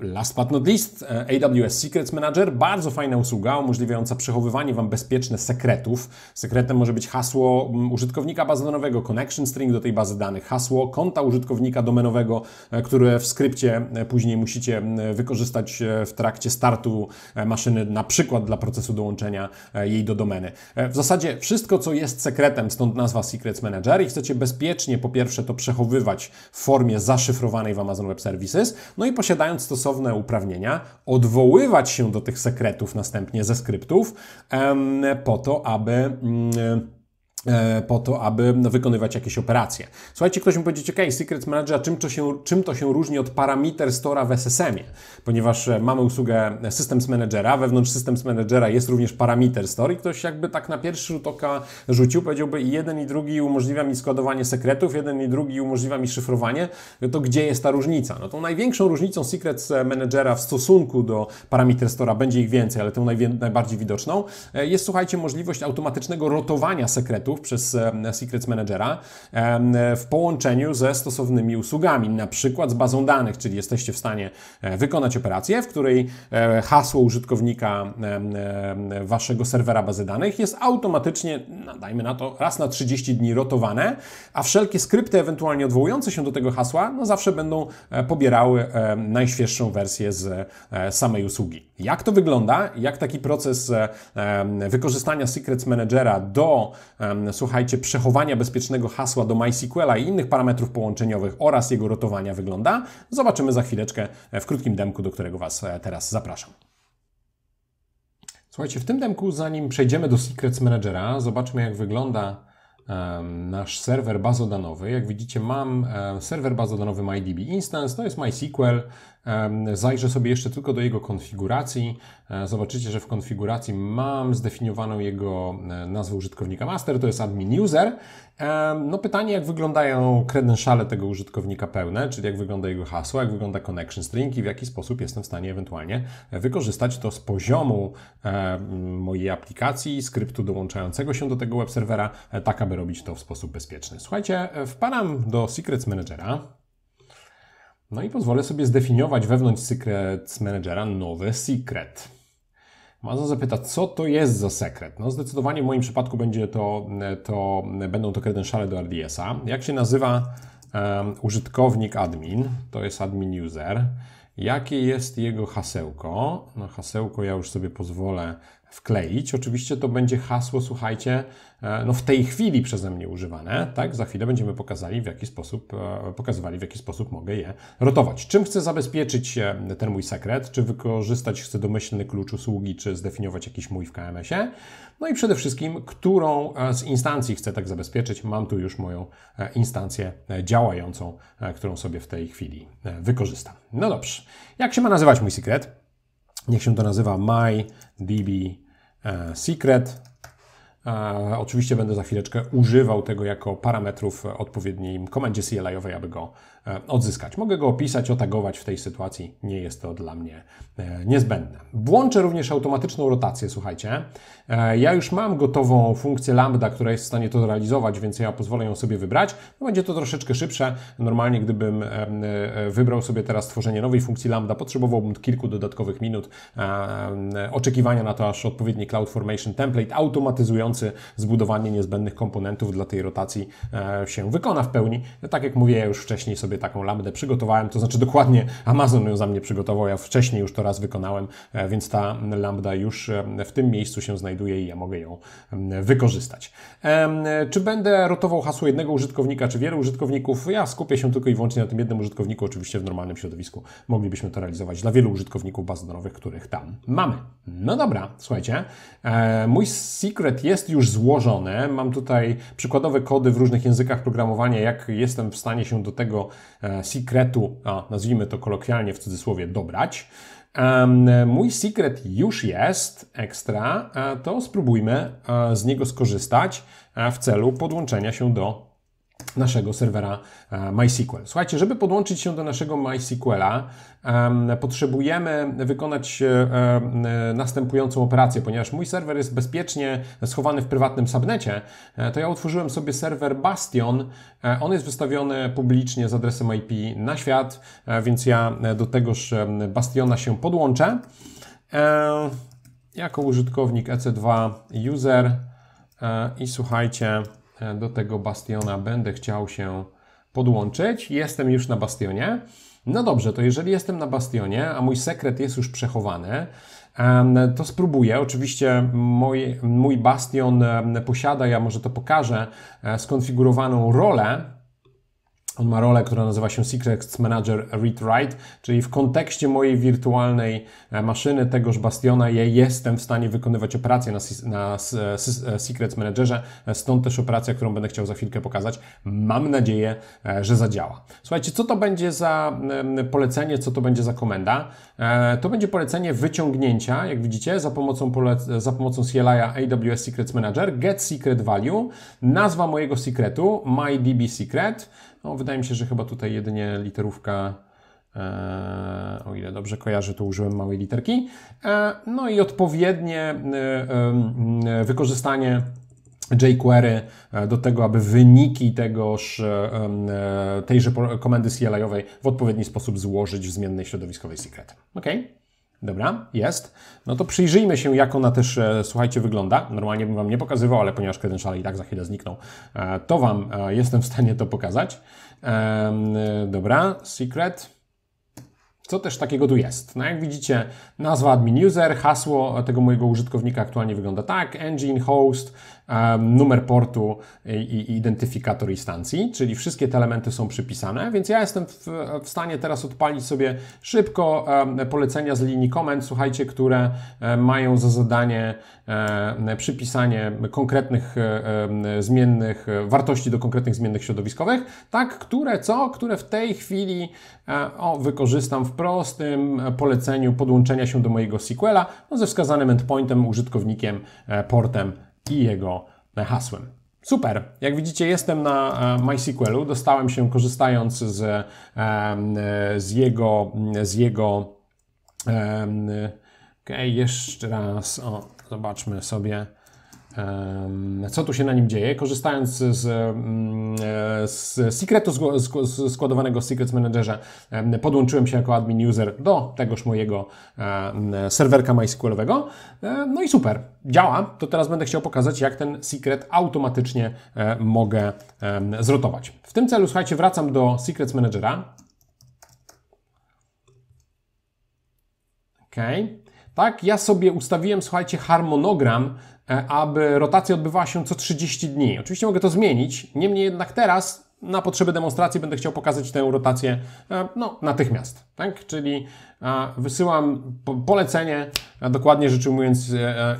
Last but not least, AWS Secrets Manager, bardzo fajna usługa umożliwiająca przechowywanie Wam bezpieczne sekretów. Sekretem może być hasło użytkownika bazodanowego, connection string do tej bazy danych, hasło konta użytkownika domenowego, które w skrypcie później musicie wykorzystać w trakcie startu maszyny, na przykład dla procesu dołączenia jej do domeny. W zasadzie wszystko, co jest sekretem, stąd nazwa Secrets Manager i chcecie bezpiecznie po pierwsze to przechowywać w formie zaszyfrowanej w Amazon Web Services, no i posiadając stosowne uprawnienia, odwoływać się do tych sekretów następnie ze skryptów em, po to, aby... Mm, E, po to, aby wykonywać jakieś operacje. Słuchajcie, ktoś mi powiedzie, okej, Secrets Secret Manager, czym to, się, czym to się różni od Parameter stora w SSM-ie? Ponieważ e, mamy usługę Systems Managera, wewnątrz Systems Managera jest również Parameter Store i ktoś jakby tak na pierwszy rzut oka rzucił, powiedziałby jeden i drugi umożliwia mi składowanie sekretów, jeden i drugi umożliwia mi szyfrowanie, to gdzie jest ta różnica? No tą największą różnicą Secrets e, Managera w stosunku do Parameter Store'a, będzie ich więcej, ale tą najbardziej widoczną, jest, słuchajcie, możliwość automatycznego rotowania sekretów, przez Secrets Managera w połączeniu ze stosownymi usługami, na przykład z bazą danych, czyli jesteście w stanie e, wykonać operację, w której e, hasło użytkownika waszego serwera bazy danych jest automatycznie, no, dajmy na to, raz na 30 dni rotowane, a wszelkie skrypty ewentualnie odwołujące się do tego hasła, no zawsze będą e, pobierały najświeższą wersję z samej usługi. Jak to wygląda? Jak taki proces wykorzystania Secrets Managera do słuchajcie, przechowania bezpiecznego hasła do MySQLa i innych parametrów połączeniowych oraz jego rotowania wygląda, zobaczymy za chwileczkę w krótkim demku, do którego Was e, teraz zapraszam. Słuchajcie, w tym demku, zanim przejdziemy do Secrets Managera, zobaczmy jak wygląda nasz serwer bazodanowy. Jak widzicie, mam e, serwer bazodanowy MyDB Instance, to jest MySQL, Zajrzę sobie jeszcze tylko do jego konfiguracji. E, zobaczycie, że w konfiguracji mam zdefiniowaną jego e, nazwę użytkownika master, to jest admin user. No pytanie, jak wyglądają kredenszale tego użytkownika pełne, czyli jak wygląda jego hasło, jak wygląda connection string i w jaki sposób jestem w stanie ewentualnie wykorzystać to z poziomu e, mojej aplikacji, skryptu dołączającego się do tego web serwera, tak aby robić to w sposób bezpieczny. Słuchajcie, wpadam do Secrets Managera. No i pozwolę sobie zdefiniować wewnątrz Secrets Managera nowy secret. Można zapytać, co to jest za sekret? No zdecydowanie w moim przypadku będzie to, to będą to kredenszale do RDS-a. Jak się nazywa um, użytkownik admin? To jest admin user. Jakie jest jego hasełko? No hasełko ja już sobie pozwolę wkleić. Oczywiście to będzie hasło, słuchajcie, e, no w tej chwili przeze mnie używane, tak? Za chwilę będziemy pokazali w jaki sposób, e, pokazywali w jaki sposób mogę je rotować. Czym chcę zabezpieczyć e, ten mój sekret? Czy wykorzystać chcę domyślny klucz usługi, czy zdefiniować jakiś mój w KMS-ie? No i przede wszystkim, którą z instancji chcę tak zabezpieczyć? Mam tu już moją instancję działającą, którą sobie w tej chwili wykorzystam. No dobrze. Jak się ma nazywać mój sekret? Niech się to nazywa mydb_secret. Secret. E, oczywiście będę za chwileczkę używał tego jako parametrów w odpowiednim komendzie CLI-owej, aby go E, odzyskać. Mogę go opisać, otagować w tej sytuacji, nie jest to dla mnie e, niezbędne. Włączę również automatyczną rotację, słuchajcie. E, ja już mam gotową funkcję lambda, która jest w stanie to realizować, więc ja pozwolę ją sobie wybrać. No, będzie to troszeczkę szybsze. Normalnie gdybym wybrał sobie teraz tworzenie nowej funkcji lambda, potrzebowałbym kilku dodatkowych minut oczekiwania na to, aż odpowiedni CloudFormation template automatyzujący zbudowanie niezbędnych komponentów dla tej rotacji się wykona w pełni. Tak jak mówię, ja już wcześniej sobie sobie taką lambdę przygotowałem, to znaczy dokładnie Amazon ją za mnie przygotował, ja wcześniej już to raz wykonałem, e, więc ta lambda już e, w tym miejscu się znajduje i ja mogę ją wykorzystać. Czy będę rotował hasło jednego użytkownika, czy wielu użytkowników? Ja skupię się tylko i wyłącznie na tym jednym użytkowniku. Oczywiście w normalnym środowisku moglibyśmy to realizować dla wielu użytkowników baz danych, których tam mamy. No dobra, słuchajcie, e, mój secret jest już złożony. Mam tutaj przykładowe kody w różnych językach programowania, jak jestem w stanie się do tego E, secretu, a nazwijmy to kolokwialnie w cudzysłowie, dobrać. Mój secret już jest ekstra, e, to spróbujmy e, z niego skorzystać w celu podłączenia się do naszego serwera e, MySQL. Słuchajcie, żeby podłączyć się do naszego MySQLa, a potrzebujemy wykonać e, e, następującą operację, ponieważ mój serwer jest bezpiecznie schowany w prywatnym subnecie, to ja utworzyłem sobie serwer Bastion. On jest wystawiony publicznie z adresem IP na świat, więc ja do tegoż Bastiona się podłączę. jako użytkownik EC2 user i słuchajcie, E, do tego bastiona będę chciał się podłączyć. Jestem już na bastionie. No dobrze, to jeżeli jestem na bastionie, a mój sekret jest już przechowany, to spróbuję. Oczywiście mój, mój bastion posiada, ja może to pokażę, e, skonfigurowaną rolę on ma rolę, która nazywa się Secrets Manager Read Write, czyli w kontekście mojej wirtualnej e, maszyny, tegoż bastiona, ja jestem w stanie wykonywać operacje na, e, Secrets Managerze, e, stąd też operacja, którą będę chciał za chwilkę pokazać. Mam nadzieję, że zadziała. Słuchajcie, co to będzie za polecenie, co to będzie za komenda? To będzie polecenie wyciągnięcia, jak widzicie, za pomocą, za pomocą CLI AWS Secrets Manager, Get Secret Value, nazwa mojego secretu, MyDB Secret, no, wydaje mi się, że chyba tutaj jedynie literówka, e, o ile dobrze kojarzę, to użyłem małej literki. E, no i odpowiednie e, e wykorzystanie jQuery e, do tego, aby wyniki tegoż, e, tejże komendy CLI-owej w odpowiedni sposób złożyć w zmiennej środowiskowej secret. Okay? Dobra, jest. No to przyjrzyjmy się, jak ona też, e, słuchajcie, wygląda. Normalnie bym Wam nie pokazywał, ale ponieważ credentiale i tak za chwilę znikną, e, to Wam e, jestem w stanie to pokazać. E, dobra, secret. Co też takiego tu jest? No jak widzicie, nazwa admin user, hasło tego mojego użytkownika aktualnie wygląda tak, engine, host, E, numer portu i identyfikator instancji, czyli wszystkie te elementy są przypisane, więc ja jestem w, w stanie teraz odpalić sobie szybko e, polecenia z linii komend, słuchajcie, które e, mają za zadanie przypisanie konkretnych zmiennych, wartości do konkretnych zmiennych środowiskowych, tak, które co, które w tej chwili o, wykorzystam w prostym poleceniu podłączenia się do mojego SQLa no, ze wskazanym endpointem, użytkownikiem, portem i jego hasłem. Super, jak widzicie jestem na e, MySQLu, dostałem się korzystając z, e, e, z jego, z jego, ok, jeszcze raz, o, zobaczmy sobie, co tu się na nim dzieje, korzystając z, mm, e, z secretu składowanego w Secrets Managerze, podłączyłem się jako admin user do tegoż mojego serwerka MySQLowego. E, no i super, działa. To teraz będę chciał pokazać, jak ten secret automatycznie e, mogę zrotować. W tym celu, słuchajcie, wracam do Secrets Managera. Okej. Okay. Tak, ja sobie ustawiłem, słuchajcie, harmonogram, e, aby rotacja odbywała się co 30 dni. Oczywiście mogę to zmienić, niemniej jednak teraz na potrzeby demonstracji będę chciał pokazać tę rotację e, no, natychmiast. Tak? Czyli e, wysyłam polecenie, dokładnie rzecz ujmując,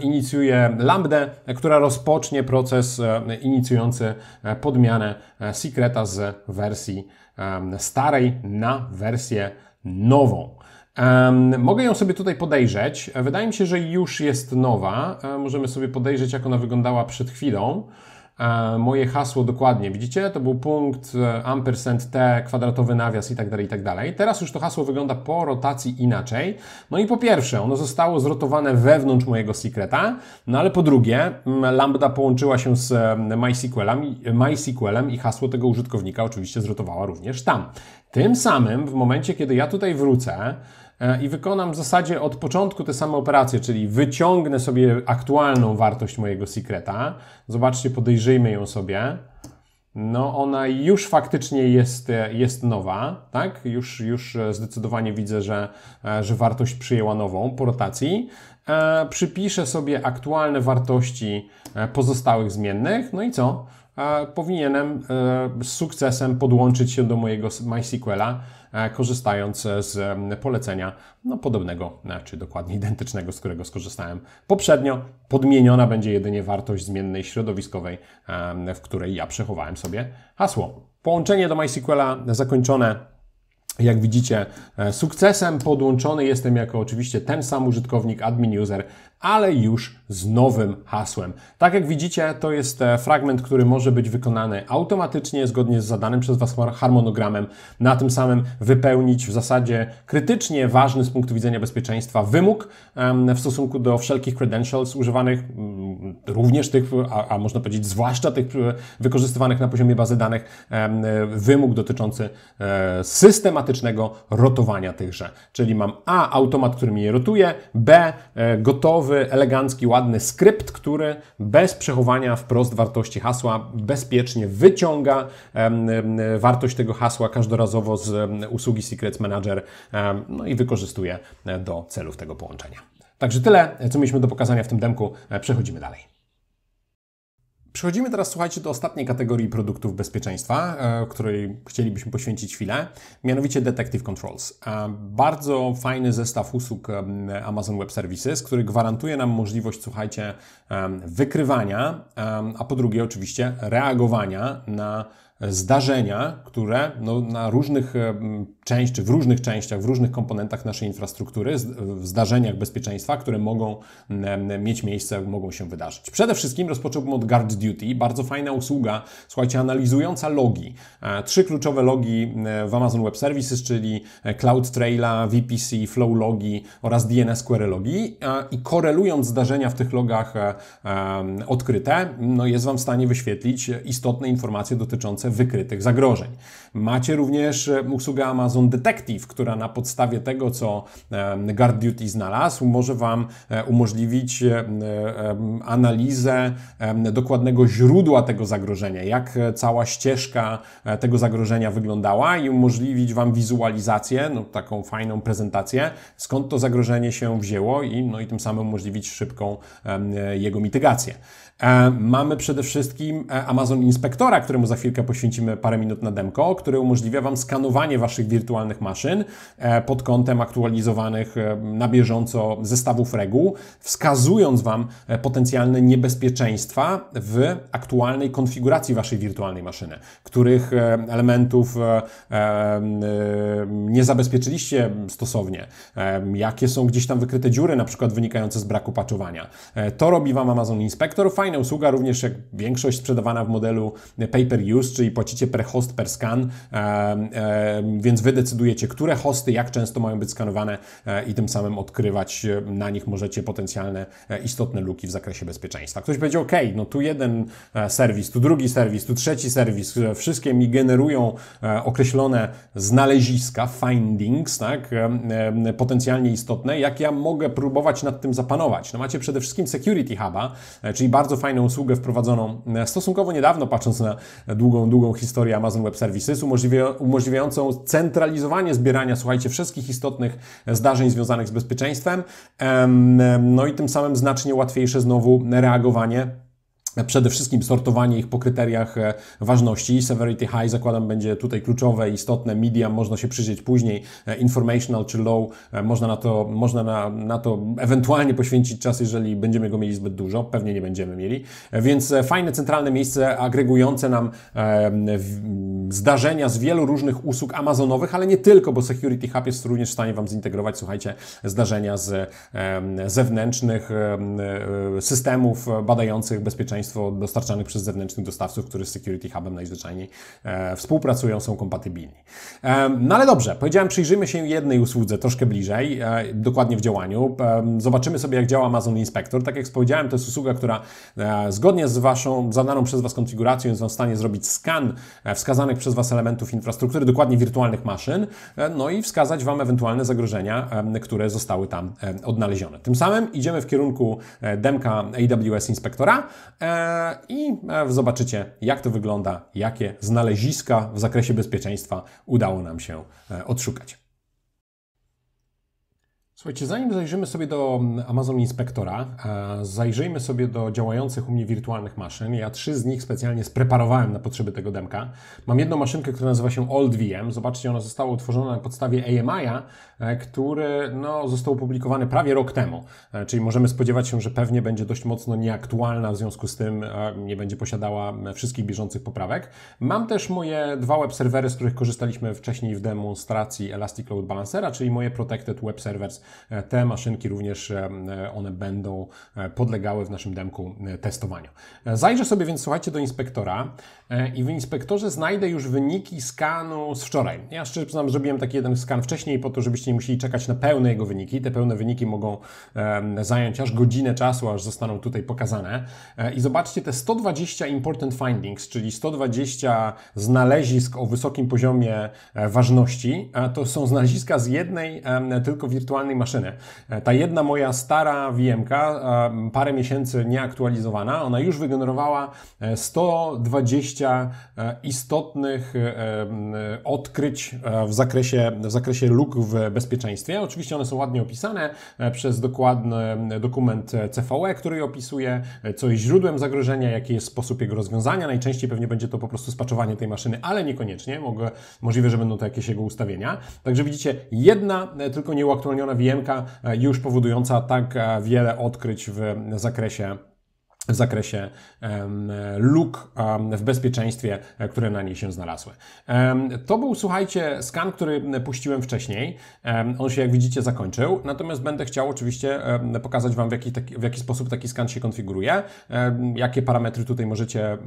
inicjuję lambdę, która rozpocznie proces inicjujący podmianę secreta z wersji starej na wersję nową. Mogę ją sobie tutaj podejrzeć. Wydaje mi się, że już jest nowa. E, możemy sobie podejrzeć, jak ona wyglądała przed chwilą. E, moje hasło dokładnie, widzicie? To był punkt, e, ampersand T, kwadratowy nawias i tak dalej, i tak dalej. Teraz już to hasło wygląda po rotacji inaczej. No i po pierwsze, ono zostało zrotowane wewnątrz mojego secreta, no ale po drugie, mm, lambda połączyła się z MySQLem, MySQLem i hasło tego użytkownika oczywiście zrotowała również tam. Tym samym, w momencie, kiedy ja tutaj wrócę, E, i wykonam w zasadzie od początku te same operacje, czyli wyciągnę sobie aktualną wartość mojego secreta. Zobaczcie, podejrzyjmy ją sobie. No, ona już faktycznie jest, e, jest nowa, tak? Już, już e, zdecydowanie widzę, że, że wartość przyjęła nową po rotacji. E, przypiszę sobie aktualne wartości pozostałych zmiennych, no i co? E, powinienem e, z sukcesem podłączyć się do mojego MySQLa E, korzystając z polecenia no, podobnego, e, czy dokładnie identycznego, z którego skorzystałem poprzednio. Podmieniona będzie jedynie wartość zmiennej środowiskowej, w której ja przechowałem sobie hasło. Połączenie do MySQLa zakończone jak widzicie, e, sukcesem podłączony jestem jako oczywiście ten sam użytkownik admin user ale już z nowym hasłem. Tak jak widzicie, to jest e, fragment, który może być wykonany automatycznie, zgodnie z zadanym przez Was harmonogramem. Na tym samym wypełnić w zasadzie krytycznie ważny z punktu widzenia bezpieczeństwa wymóg w stosunku do wszelkich credentials używanych, mm, również tych, a, a można powiedzieć zwłaszcza tych e, wykorzystywanych na poziomie bazy danych, e, wymóg dotyczący systematycznego rotowania tychże. Czyli mam A, automat, który mi je rotuje, B, gotowy nowy, elegancki, ładny skrypt, który bez przechowania wprost wartości hasła bezpiecznie wyciąga wartość tego hasła każdorazowo z usługi Secrets Manager no i wykorzystuje e, do celów tego połączenia. Także tyle, co mieliśmy do pokazania w tym demku. E, przechodzimy dalej. Przechodzimy teraz, słuchajcie, do ostatniej kategorii produktów bezpieczeństwa, e, której chcielibyśmy poświęcić chwilę, mianowicie Detective Controls. E, bardzo fajny zestaw usług e, Amazon Web Services, który gwarantuje nam możliwość, słuchajcie, wykrywania, a po drugie oczywiście reagowania na zdarzenia, które no, na różnych czy w różnych częściach, w różnych komponentach naszej infrastruktury, w zdarzeniach bezpieczeństwa, które mogą mieć miejsce, mogą się wydarzyć. Przede wszystkim rozpocząłbym od Guard Duty, bardzo fajna usługa, słuchajcie, analizująca logi. E, trzy kluczowe logi e, w Amazon Web Services, czyli e, CloudTraila, VPC, Flow Logi oraz DNS Query Logi i korelując zdarzenia w tych logach odkryte, no jest Wam w stanie wyświetlić istotne informacje dotyczące wykrytych zagrożeń. Macie również e, usługę Amazon Detective, która na podstawie tego, co e, Guard Duty znalazł, może Wam e, umożliwić analizę dokładnego źródła tego zagrożenia, jak cała ścieżka tego zagrożenia wyglądała i umożliwić Wam wizualizację, no, taką fajną prezentację, skąd to zagrożenie się wzięło i, no, i tym samym umożliwić szybką jego mitygację. E, mamy przede wszystkim e, Amazon Inspektora, któremu za chwilkę poświęcimy parę minut na demko, który umożliwia Wam skanowanie Waszych wirtualnych maszyn e, pod kątem aktualizowanych na bieżąco zestawów reguł, wskazując Wam potencjalne niebezpieczeństwa w aktualnej konfiguracji Waszej wirtualnej maszyny, których elementów nie zabezpieczyliście stosownie, jakie są gdzieś tam wykryte dziury, na przykład wynikające z braku patchowania. To robi Wam Amazon Inspektor. Fajnie fajna usługa, również jak większość sprzedawana w modelu pay per use, czyli płacicie per host, per scan, więc wy decydujecie, które hosty, jak często mają być skanowane e, i tym samym odkrywać e, na nich możecie potencjalne e, istotne luki w zakresie bezpieczeństwa. Ktoś będzie OK, no tu jeden serwis, tu drugi serwis, tu trzeci serwis, wszystkie mi generują określone znaleziska, findings, tak, potencjalnie istotne, jak ja mogę próbować nad tym zapanować? No macie przede wszystkim Security Huba, czyli bardzo fajną usługę wprowadzoną e, stosunkowo niedawno, patrząc na długą, długą historię Amazon Web Services, umożliwiającą centralizowanie zbierania, słuchajcie, wszystkich istotnych zdarzeń związanych z bezpieczeństwem, no i tym samym znacznie łatwiejsze znowu reagowanie Przede wszystkim sortowanie ich po kryteriach e, ważności. Severity high zakładam będzie tutaj kluczowe, istotne. Medium można się przyjrzeć później. E, informational czy low e, można na to, można na, na to ewentualnie poświęcić czas, jeżeli będziemy go mieli zbyt dużo. Pewnie nie będziemy mieli. Więc fajne centralne miejsce agregujące nam zdarzenia z wielu różnych usług amazonowych, ale nie tylko, bo Security Hub jest również w stanie Wam zintegrować, słuchajcie, zdarzenia z zewnętrznych systemów badających bezpieczeństwo bezpieczeństwo dostarczanych przez zewnętrznych dostawców, którzy z Security Hubem najzwyczajniej e, współpracują, są kompatybilni. E, no ale dobrze, powiedziałem, przyjrzyjmy się jednej usłudze troszkę bliżej, e, dokładnie w działaniu. E, zobaczymy sobie, jak działa Amazon Inspector. Tak jak powiedziałem, to jest usługa, która e, zgodnie z Waszą zadaną przez Was konfiguracją jest w stanie zrobić skan e, wskazanych przez Was elementów infrastruktury, dokładnie wirtualnych maszyn, no i wskazać Wam ewentualne zagrożenia, które zostały tam odnalezione. Tym samym idziemy w kierunku demka AWS Inspektora i e, zobaczycie, jak to wygląda, jakie znaleziska w zakresie bezpieczeństwa udało nam się e, odszukać. Słuchajcie, zanim zajrzymy sobie do Amazon Inspektora, e, zajrzyjmy sobie do działających u mnie wirtualnych maszyn. Ja trzy z nich specjalnie spreparowałem na potrzeby tego demka. Mam jedną maszynkę, która nazywa się OldVM. Zobaczcie, ona została utworzona na podstawie AMI-a, E, który no, został opublikowany prawie rok temu, e, czyli możemy spodziewać się, że pewnie będzie dość mocno nieaktualna, w związku z tym e, nie będzie posiadała wszystkich bieżących poprawek. Mam też moje dwa web serwery, z których korzystaliśmy wcześniej w demonstracji Elastic Load Balancera, czyli moje Protected Web Servers. Te maszynki również one będą podlegały w naszym demku testowaniu. Zajrzę sobie więc, słuchajcie, do inspektora. E, i w inspektorze znajdę już wyniki skanu z wczoraj. Ja szczerze przyznam, zrobiłem taki jeden skan wcześniej po to, żebyście nie musieli czekać na pełne jego wyniki. Te pełne wyniki mogą zająć aż godzinę czasu, aż zostaną tutaj pokazane. E, I zobaczcie te 120 important findings, czyli 120 znalezisk o wysokim poziomie e, ważności. to są znaleziska z jednej tylko wirtualnej maszyny. ta jedna moja stara vm parę miesięcy nieaktualizowana, ona już wygenerowała 120 E, istotnych e, e, odkryć w zakresie, w zakresie luk w bezpieczeństwie. Oczywiście one są ładnie opisane przez dokładny dokument CVE, który opisuje, co jest źródłem zagrożenia, jaki jest sposób jego rozwiązania. Najczęściej pewnie będzie to po prostu spaczowanie tej maszyny, ale niekoniecznie. Mogę, możliwe, że będą to jakieś jego ustawienia. Także widzicie, jedna tylko nieuaktualniona VM-ka już powodująca tak wiele odkryć w zakresie w zakresie luk w bezpieczeństwie, e, które na niej się znalazły. To był, słuchajcie, skan, który puściłem wcześniej. On się, jak widzicie, zakończył. Natomiast będę chciał oczywiście pokazać Wam, w jaki, w jaki sposób taki skan się konfiguruje, jakie parametry tutaj możecie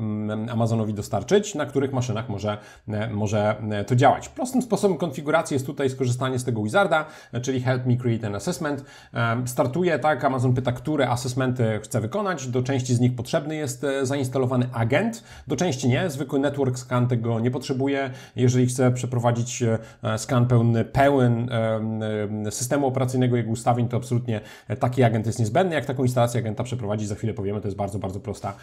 Amazonowi dostarczyć, na których maszynach może, e, może e, to działać. Prostym sposobem konfiguracji jest tutaj skorzystanie z tego wizarda, czyli Help me create an assessment. Startuje, tak, Amazon pyta, które assessmenty chce wykonać. Do części części z nich potrzebny jest e, zainstalowany agent, do części nie. Zwykły network scan tego nie potrzebuje. Jeżeli chcę przeprowadzić e, e, skan pełny, pełen systemu operacyjnego, jego ustawień, to absolutnie taki agent jest niezbędny. Jak taką instalację agenta przeprowadzić, za chwilę powiemy, to jest bardzo, bardzo prosta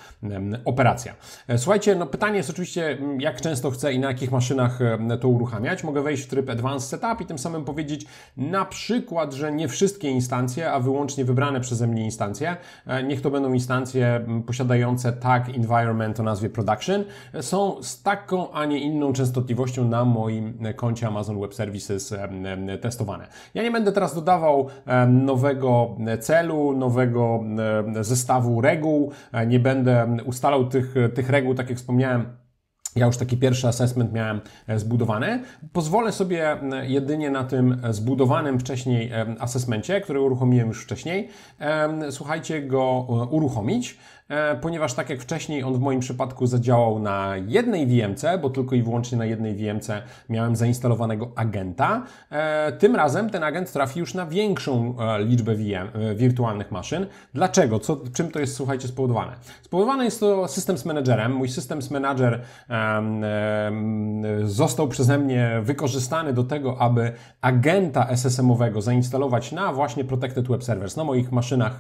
operacja. Słuchajcie, no pytanie jest oczywiście, jak często chcę i na jakich maszynach to uruchamiać. Mogę wejść w tryb Advanced Setup i tym samym powiedzieć na przykład, że nie wszystkie instancje, a wyłącznie wybrane przeze mnie instancje, niech to będą instancje posiadające tag environment o nazwie production są z taką, a nie inną częstotliwością na moim koncie Amazon Web Services testowane. Ja nie będę teraz dodawał nowego celu, nowego zestawu reguł, e, nie będę ustalał tych, tych reguł, tak jak wspomniałem, ja już taki pierwszy assessment miałem e, zbudowany. Pozwolę sobie e, jedynie na tym e, zbudowanym wcześniej asesmencie, który uruchomiłem już wcześniej, słuchajcie, go uruchomić. E, ponieważ tak jak wcześniej on w moim przypadku zadziałał na jednej VMC, bo tylko i wyłącznie na jednej VMC miałem zainstalowanego agenta. E, tym razem ten agent trafi już na większą e, liczbę VM, wirtualnych maszyn. Dlaczego? Co, czym to jest, słuchajcie, spowodowane? Spowodowane jest to Systems Managerem. Mój Systems Manager został przeze mnie wykorzystany do tego, aby agenta SSM-owego zainstalować na właśnie Protected Web Servers, na moich maszynach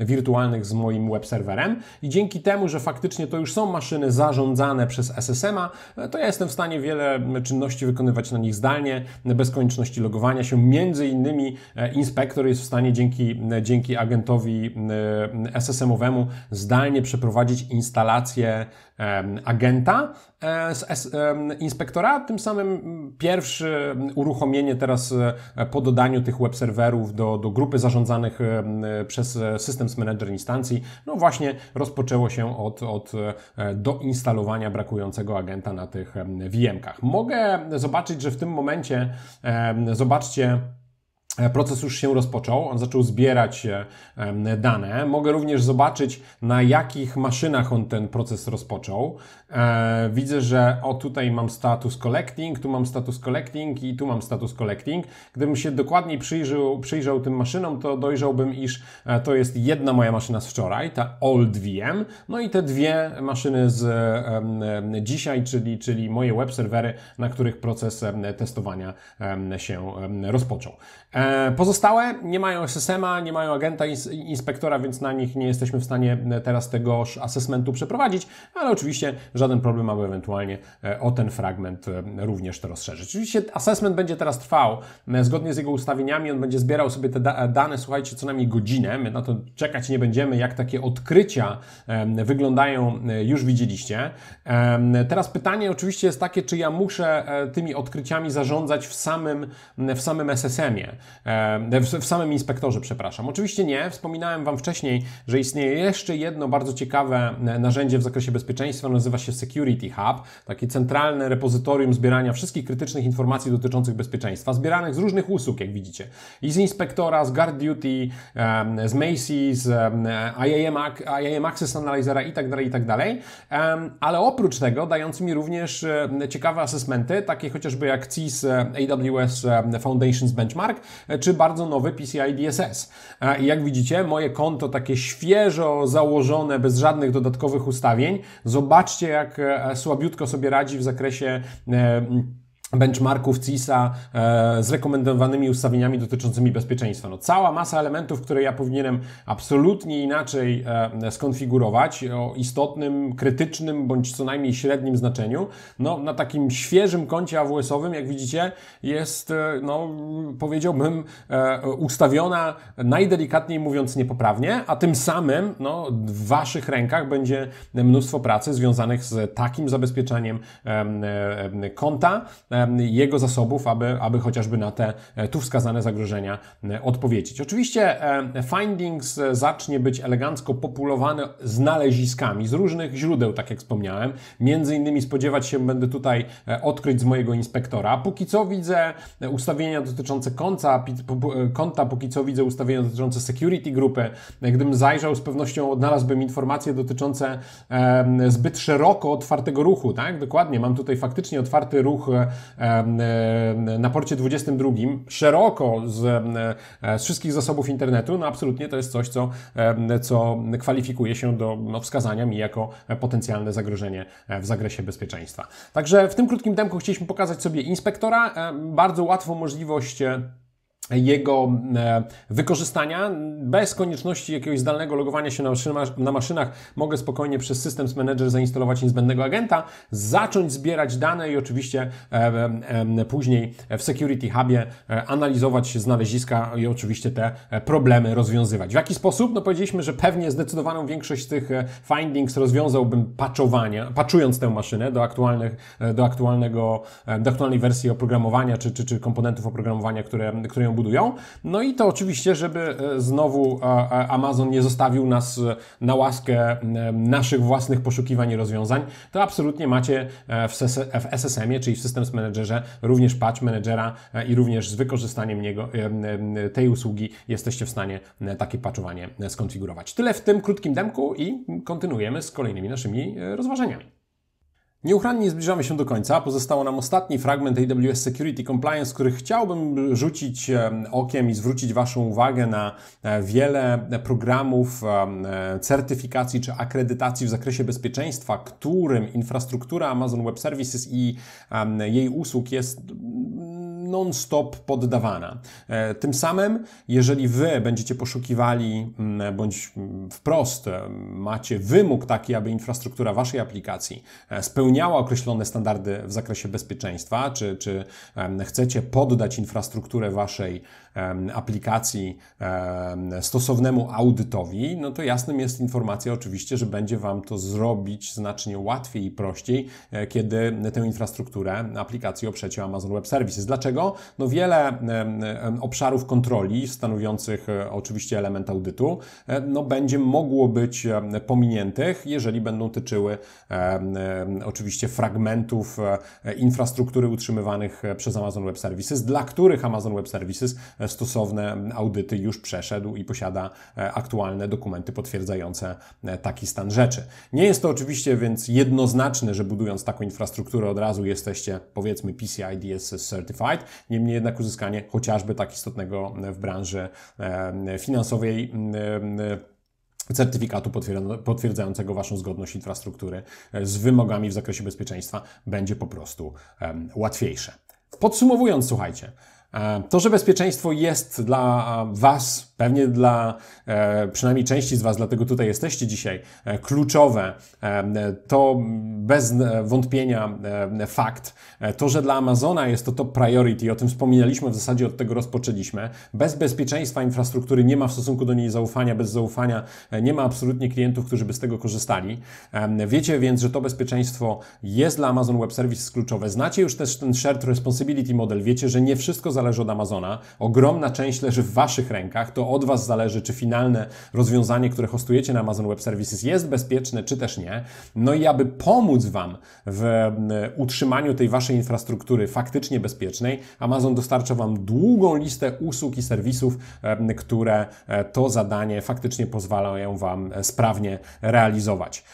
wirtualnych z moim web serwerem i dzięki temu, że faktycznie to już są maszyny zarządzane przez SSM-a, to ja jestem w stanie wiele czynności wykonywać na nich zdalnie, bez konieczności logowania się. Między innymi e, inspektor jest w stanie dzięki, e, dzięki agentowi e, SSM-owemu zdalnie przeprowadzić instalację agenta e, z inspektora, tym samym pierwsze uruchomienie teraz e, po dodaniu tych web serwerów do, do grupy zarządzanych przez e, Systems Manager instancji, no właśnie rozpoczęło się od, od doinstalowania brakującego agenta na tych VM-kach. Mogę zobaczyć, że w tym momencie zobaczcie E, proces już się rozpoczął, on zaczął zbierać dane. Mogę również zobaczyć, na jakich maszynach on ten proces rozpoczął. E, widzę, że o tutaj mam status collecting, tu mam status collecting i tu mam status collecting. Gdybym się dokładniej przyjrzał, przyjrzał tym maszynom, to dojrzałbym, iż e, to jest jedna moja maszyna z wczoraj, ta old VM, no i te dwie maszyny z dzisiaj, czyli, czyli moje web serwery, na których proces testowania się rozpoczął. E, pozostałe nie mają SSM-a, nie mają agenta inspektora, więc na nich nie jesteśmy w stanie e, teraz tego asesmentu przeprowadzić, ale oczywiście żaden problem, aby ewentualnie e, o ten fragment również to rozszerzyć. Oczywiście assessment będzie teraz trwał. Zgodnie z jego ustawieniami on będzie zbierał sobie te dane, słuchajcie, co najmniej godzinę. My na to czekać nie będziemy, jak takie odkrycia wyglądają, już widzieliście. Teraz pytanie oczywiście jest takie, czy ja muszę tymi odkryciami zarządzać w samym, w samym SSM-ie. E, w, samym inspektorze, przepraszam. Oczywiście nie, wspominałem Wam wcześniej, że istnieje jeszcze jedno bardzo ciekawe e, narzędzie w zakresie bezpieczeństwa, nazywa się Security Hub, takie centralne repozytorium zbierania wszystkich krytycznych informacji dotyczących bezpieczeństwa, zbieranych z różnych usług, jak widzicie, i z inspektora, z Guard Duty, e, z Macy's, IAM, Access Analyzera tak dalej. Tak ale oprócz tego dający mi również ciekawe asesmenty, takie chociażby jak CIS AWS Foundations Benchmark, czy bardzo nowy PCI DSS. E, I jak widzicie, moje konto takie świeżo założone, bez żadnych dodatkowych ustawień. Zobaczcie, jak e, słabiutko sobie radzi w zakresie e, benchmarków CISA e, z rekomendowanymi ustawieniami dotyczącymi bezpieczeństwa. No, cała masa elementów, które ja powinienem absolutnie inaczej e, skonfigurować o istotnym, krytycznym bądź co najmniej średnim znaczeniu. No, na takim świeżym koncie AWS-owym, jak widzicie, jest, e, no, powiedziałbym, ustawiona najdelikatniej mówiąc niepoprawnie, a tym samym no, w Waszych rękach będzie mnóstwo pracy związanych z takim zabezpieczeniem konta, jego zasobów, aby, aby chociażby na te e, tu wskazane zagrożenia e, odpowiedzieć. Oczywiście findings e, zacznie być elegancko populowany znaleziskami z różnych źródeł, tak jak wspomniałem. Między innymi spodziewać się będę tutaj odkryć z mojego inspektora. Póki co widzę ustawienia dotyczące konta, konta póki co widzę ustawienia dotyczące security grupy. Gdybym zajrzał, z pewnością odnalazłbym informacje dotyczące zbyt szeroko otwartego ruchu, tak? Dokładnie, mam tutaj faktycznie otwarty ruch na porcie 22 szeroko z, e, z wszystkich zasobów internetu, no absolutnie to jest coś, co, co kwalifikuje się do no, wskazania mi jako potencjalne zagrożenie e, w zakresie bezpieczeństwa. Także w tym krótkim demku chcieliśmy pokazać sobie inspektora, e, bardzo łatwą możliwość jego e, wykorzystania bez konieczności jakiegoś zdalnego logowania się na, maszynach mogę spokojnie przez Systems Manager zainstalować niezbędnego agenta, zacząć zbierać dane i oczywiście e, e, później w Security Hubie analizować znaleziska i oczywiście te problemy rozwiązywać. W jaki sposób? No powiedzieliśmy, że pewnie zdecydowaną większość tych findings rozwiązałbym patchowanie, patchując tę maszynę do, aktualnych, do, aktualnego, do aktualnej wersji oprogramowania czy, czy, czy komponentów oprogramowania, które, które ją budują. No i to oczywiście, żeby e, znowu Amazon nie zostawił nas e, na łaskę e, naszych własnych poszukiwań i rozwiązań, to absolutnie macie w SSM-ie, czyli w Systems Managerze, również patch managera i również z wykorzystaniem niego, tej usługi jesteście w stanie takie patchowanie skonfigurować. Tyle w tym krótkim demku i kontynuujemy z kolejnymi naszymi rozważeniami. Nieuchronnie zbliżamy się do końca. pozostało nam ostatni fragment AWS Security Compliance, który chciałbym rzucić okiem i zwrócić Waszą uwagę na e, wiele programów e, certyfikacji czy akredytacji w zakresie bezpieczeństwa, którym infrastruktura Amazon Web Services i jej usług jest non-stop poddawana. E, tym samym, jeżeli wy będziecie poszukiwali mm, bądź mm, wprost e, macie wymóg taki, aby infrastruktura waszej aplikacji e, spełniała określone standardy w zakresie bezpieczeństwa, czy, czy chcecie poddać infrastrukturę waszej aplikacji stosownemu audytowi, no to jasnym jest informacja oczywiście, że będzie wam to zrobić znacznie łatwiej i prościej, kiedy tę infrastrukturę aplikacji oprzecie Amazon Web Services. Dlaczego? dlaczego? No wiele obszarów kontroli stanowiących e, oczywiście element audytu e, no będzie mogło być pominiętych, jeżeli będą tyczyły oczywiście fragmentów e, infrastruktury utrzymywanych przez Amazon Web Services, dla których Amazon Web Services stosowne audyty już przeszedł i posiada aktualne dokumenty potwierdzające taki stan rzeczy. Nie jest to oczywiście więc jednoznaczne, że budując taką infrastrukturę od razu jesteście powiedzmy PCI DSS Certified, Niemniej jednak uzyskanie chociażby tak istotnego e, w branży e, e, finansowej certyfikatu potwierdzającego Waszą zgodność infrastruktury z wymogami w zakresie bezpieczeństwa będzie po prostu łatwiejsze. Podsumowując, słuchajcie, to, że bezpieczeństwo jest dla Was Pewnie dla e, przynajmniej części z Was, dlatego tutaj jesteście dzisiaj, e, kluczowe e, to bez wątpienia fakt, to, że dla Amazona jest to top priority, o tym wspominaliśmy, w zasadzie od tego rozpoczęliśmy. Bez bezpieczeństwa infrastruktury nie ma w stosunku do niej zaufania, bez zaufania nie ma absolutnie klientów, którzy by z tego korzystali. Wiecie więc, że to bezpieczeństwo jest dla Amazon Web Services kluczowe. Znacie już też ten shared responsibility model, wiecie, że nie wszystko zależy od Amazona, ogromna część leży w Waszych rękach, to od Was zależy, czy finalne rozwiązanie, które hostujecie na Amazon Web Services jest bezpieczne, czy też nie. No i aby pomóc Wam w e, utrzymaniu tej Waszej infrastruktury faktycznie bezpiecznej, Amazon dostarcza Wam długą listę usług i serwisów, e, które e, to zadanie faktycznie pozwalają Wam sprawnie realizować.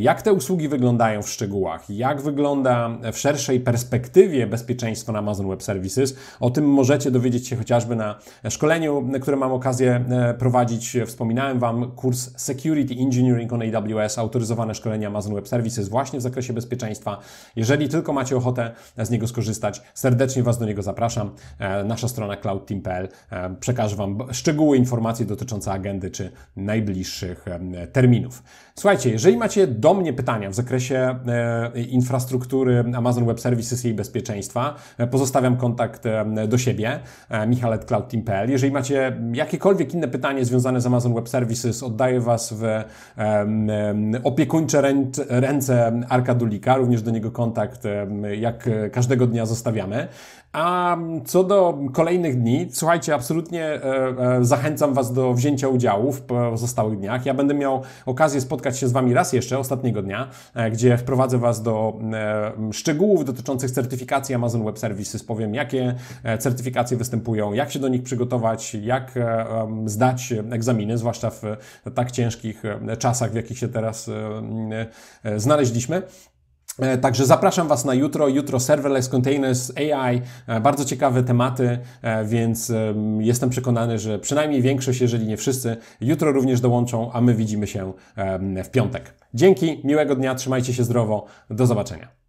Jak te usługi wyglądają w szczegółach? Jak wygląda w szerszej perspektywie bezpieczeństwo na Amazon Web Services? O tym możecie dowiedzieć się chociażby na szkoleniu, które mam okazję E, prowadzić. Wspominałem Wam kurs Security Engineering on AWS, autoryzowane szkolenia Amazon Web Services właśnie w zakresie bezpieczeństwa. Jeżeli tylko macie ochotę e, z niego skorzystać, serdecznie Was do niego zapraszam. E, nasza strona cloudteam.pl przekaże Wam szczegóły informacje dotyczące agendy czy najbliższych terminów. Słuchajcie, jeżeli macie do mnie pytania w zakresie e, infrastruktury Amazon Web Services i jej bezpieczeństwa, e, pozostawiam kontakt e, do siebie, e, michaletcloudteam.pl. Jeżeli macie jakiekolwiek inne pytanie związane z Amazon Web Services, oddaję Was w opiekuńcze ręce Arka Dulika, również do niego kontakt jak każdego dnia zostawiamy. A co do kolejnych dni, słuchajcie, absolutnie e, e, zachęcam Was do wzięcia udziału w pozostałych dniach. Ja będę miał okazję spotkać się z Wami raz jeszcze, ostatniego dnia, e, gdzie wprowadzę Was do szczegółów dotyczących certyfikacji Amazon Web Services. Powiem, jakie certyfikacje występują, jak się do nich przygotować, jak zdać egzaminy, zwłaszcza w tak ciężkich czasach, w jakich się teraz znaleźliśmy. E, także zapraszam Was na jutro. Jutro serverless containers, AI, e, bardzo ciekawe tematy, e, więc jestem przekonany, że przynajmniej większość, jeżeli nie wszyscy, jutro również dołączą, a my widzimy się w piątek. Dzięki, miłego dnia, trzymajcie się zdrowo, do zobaczenia.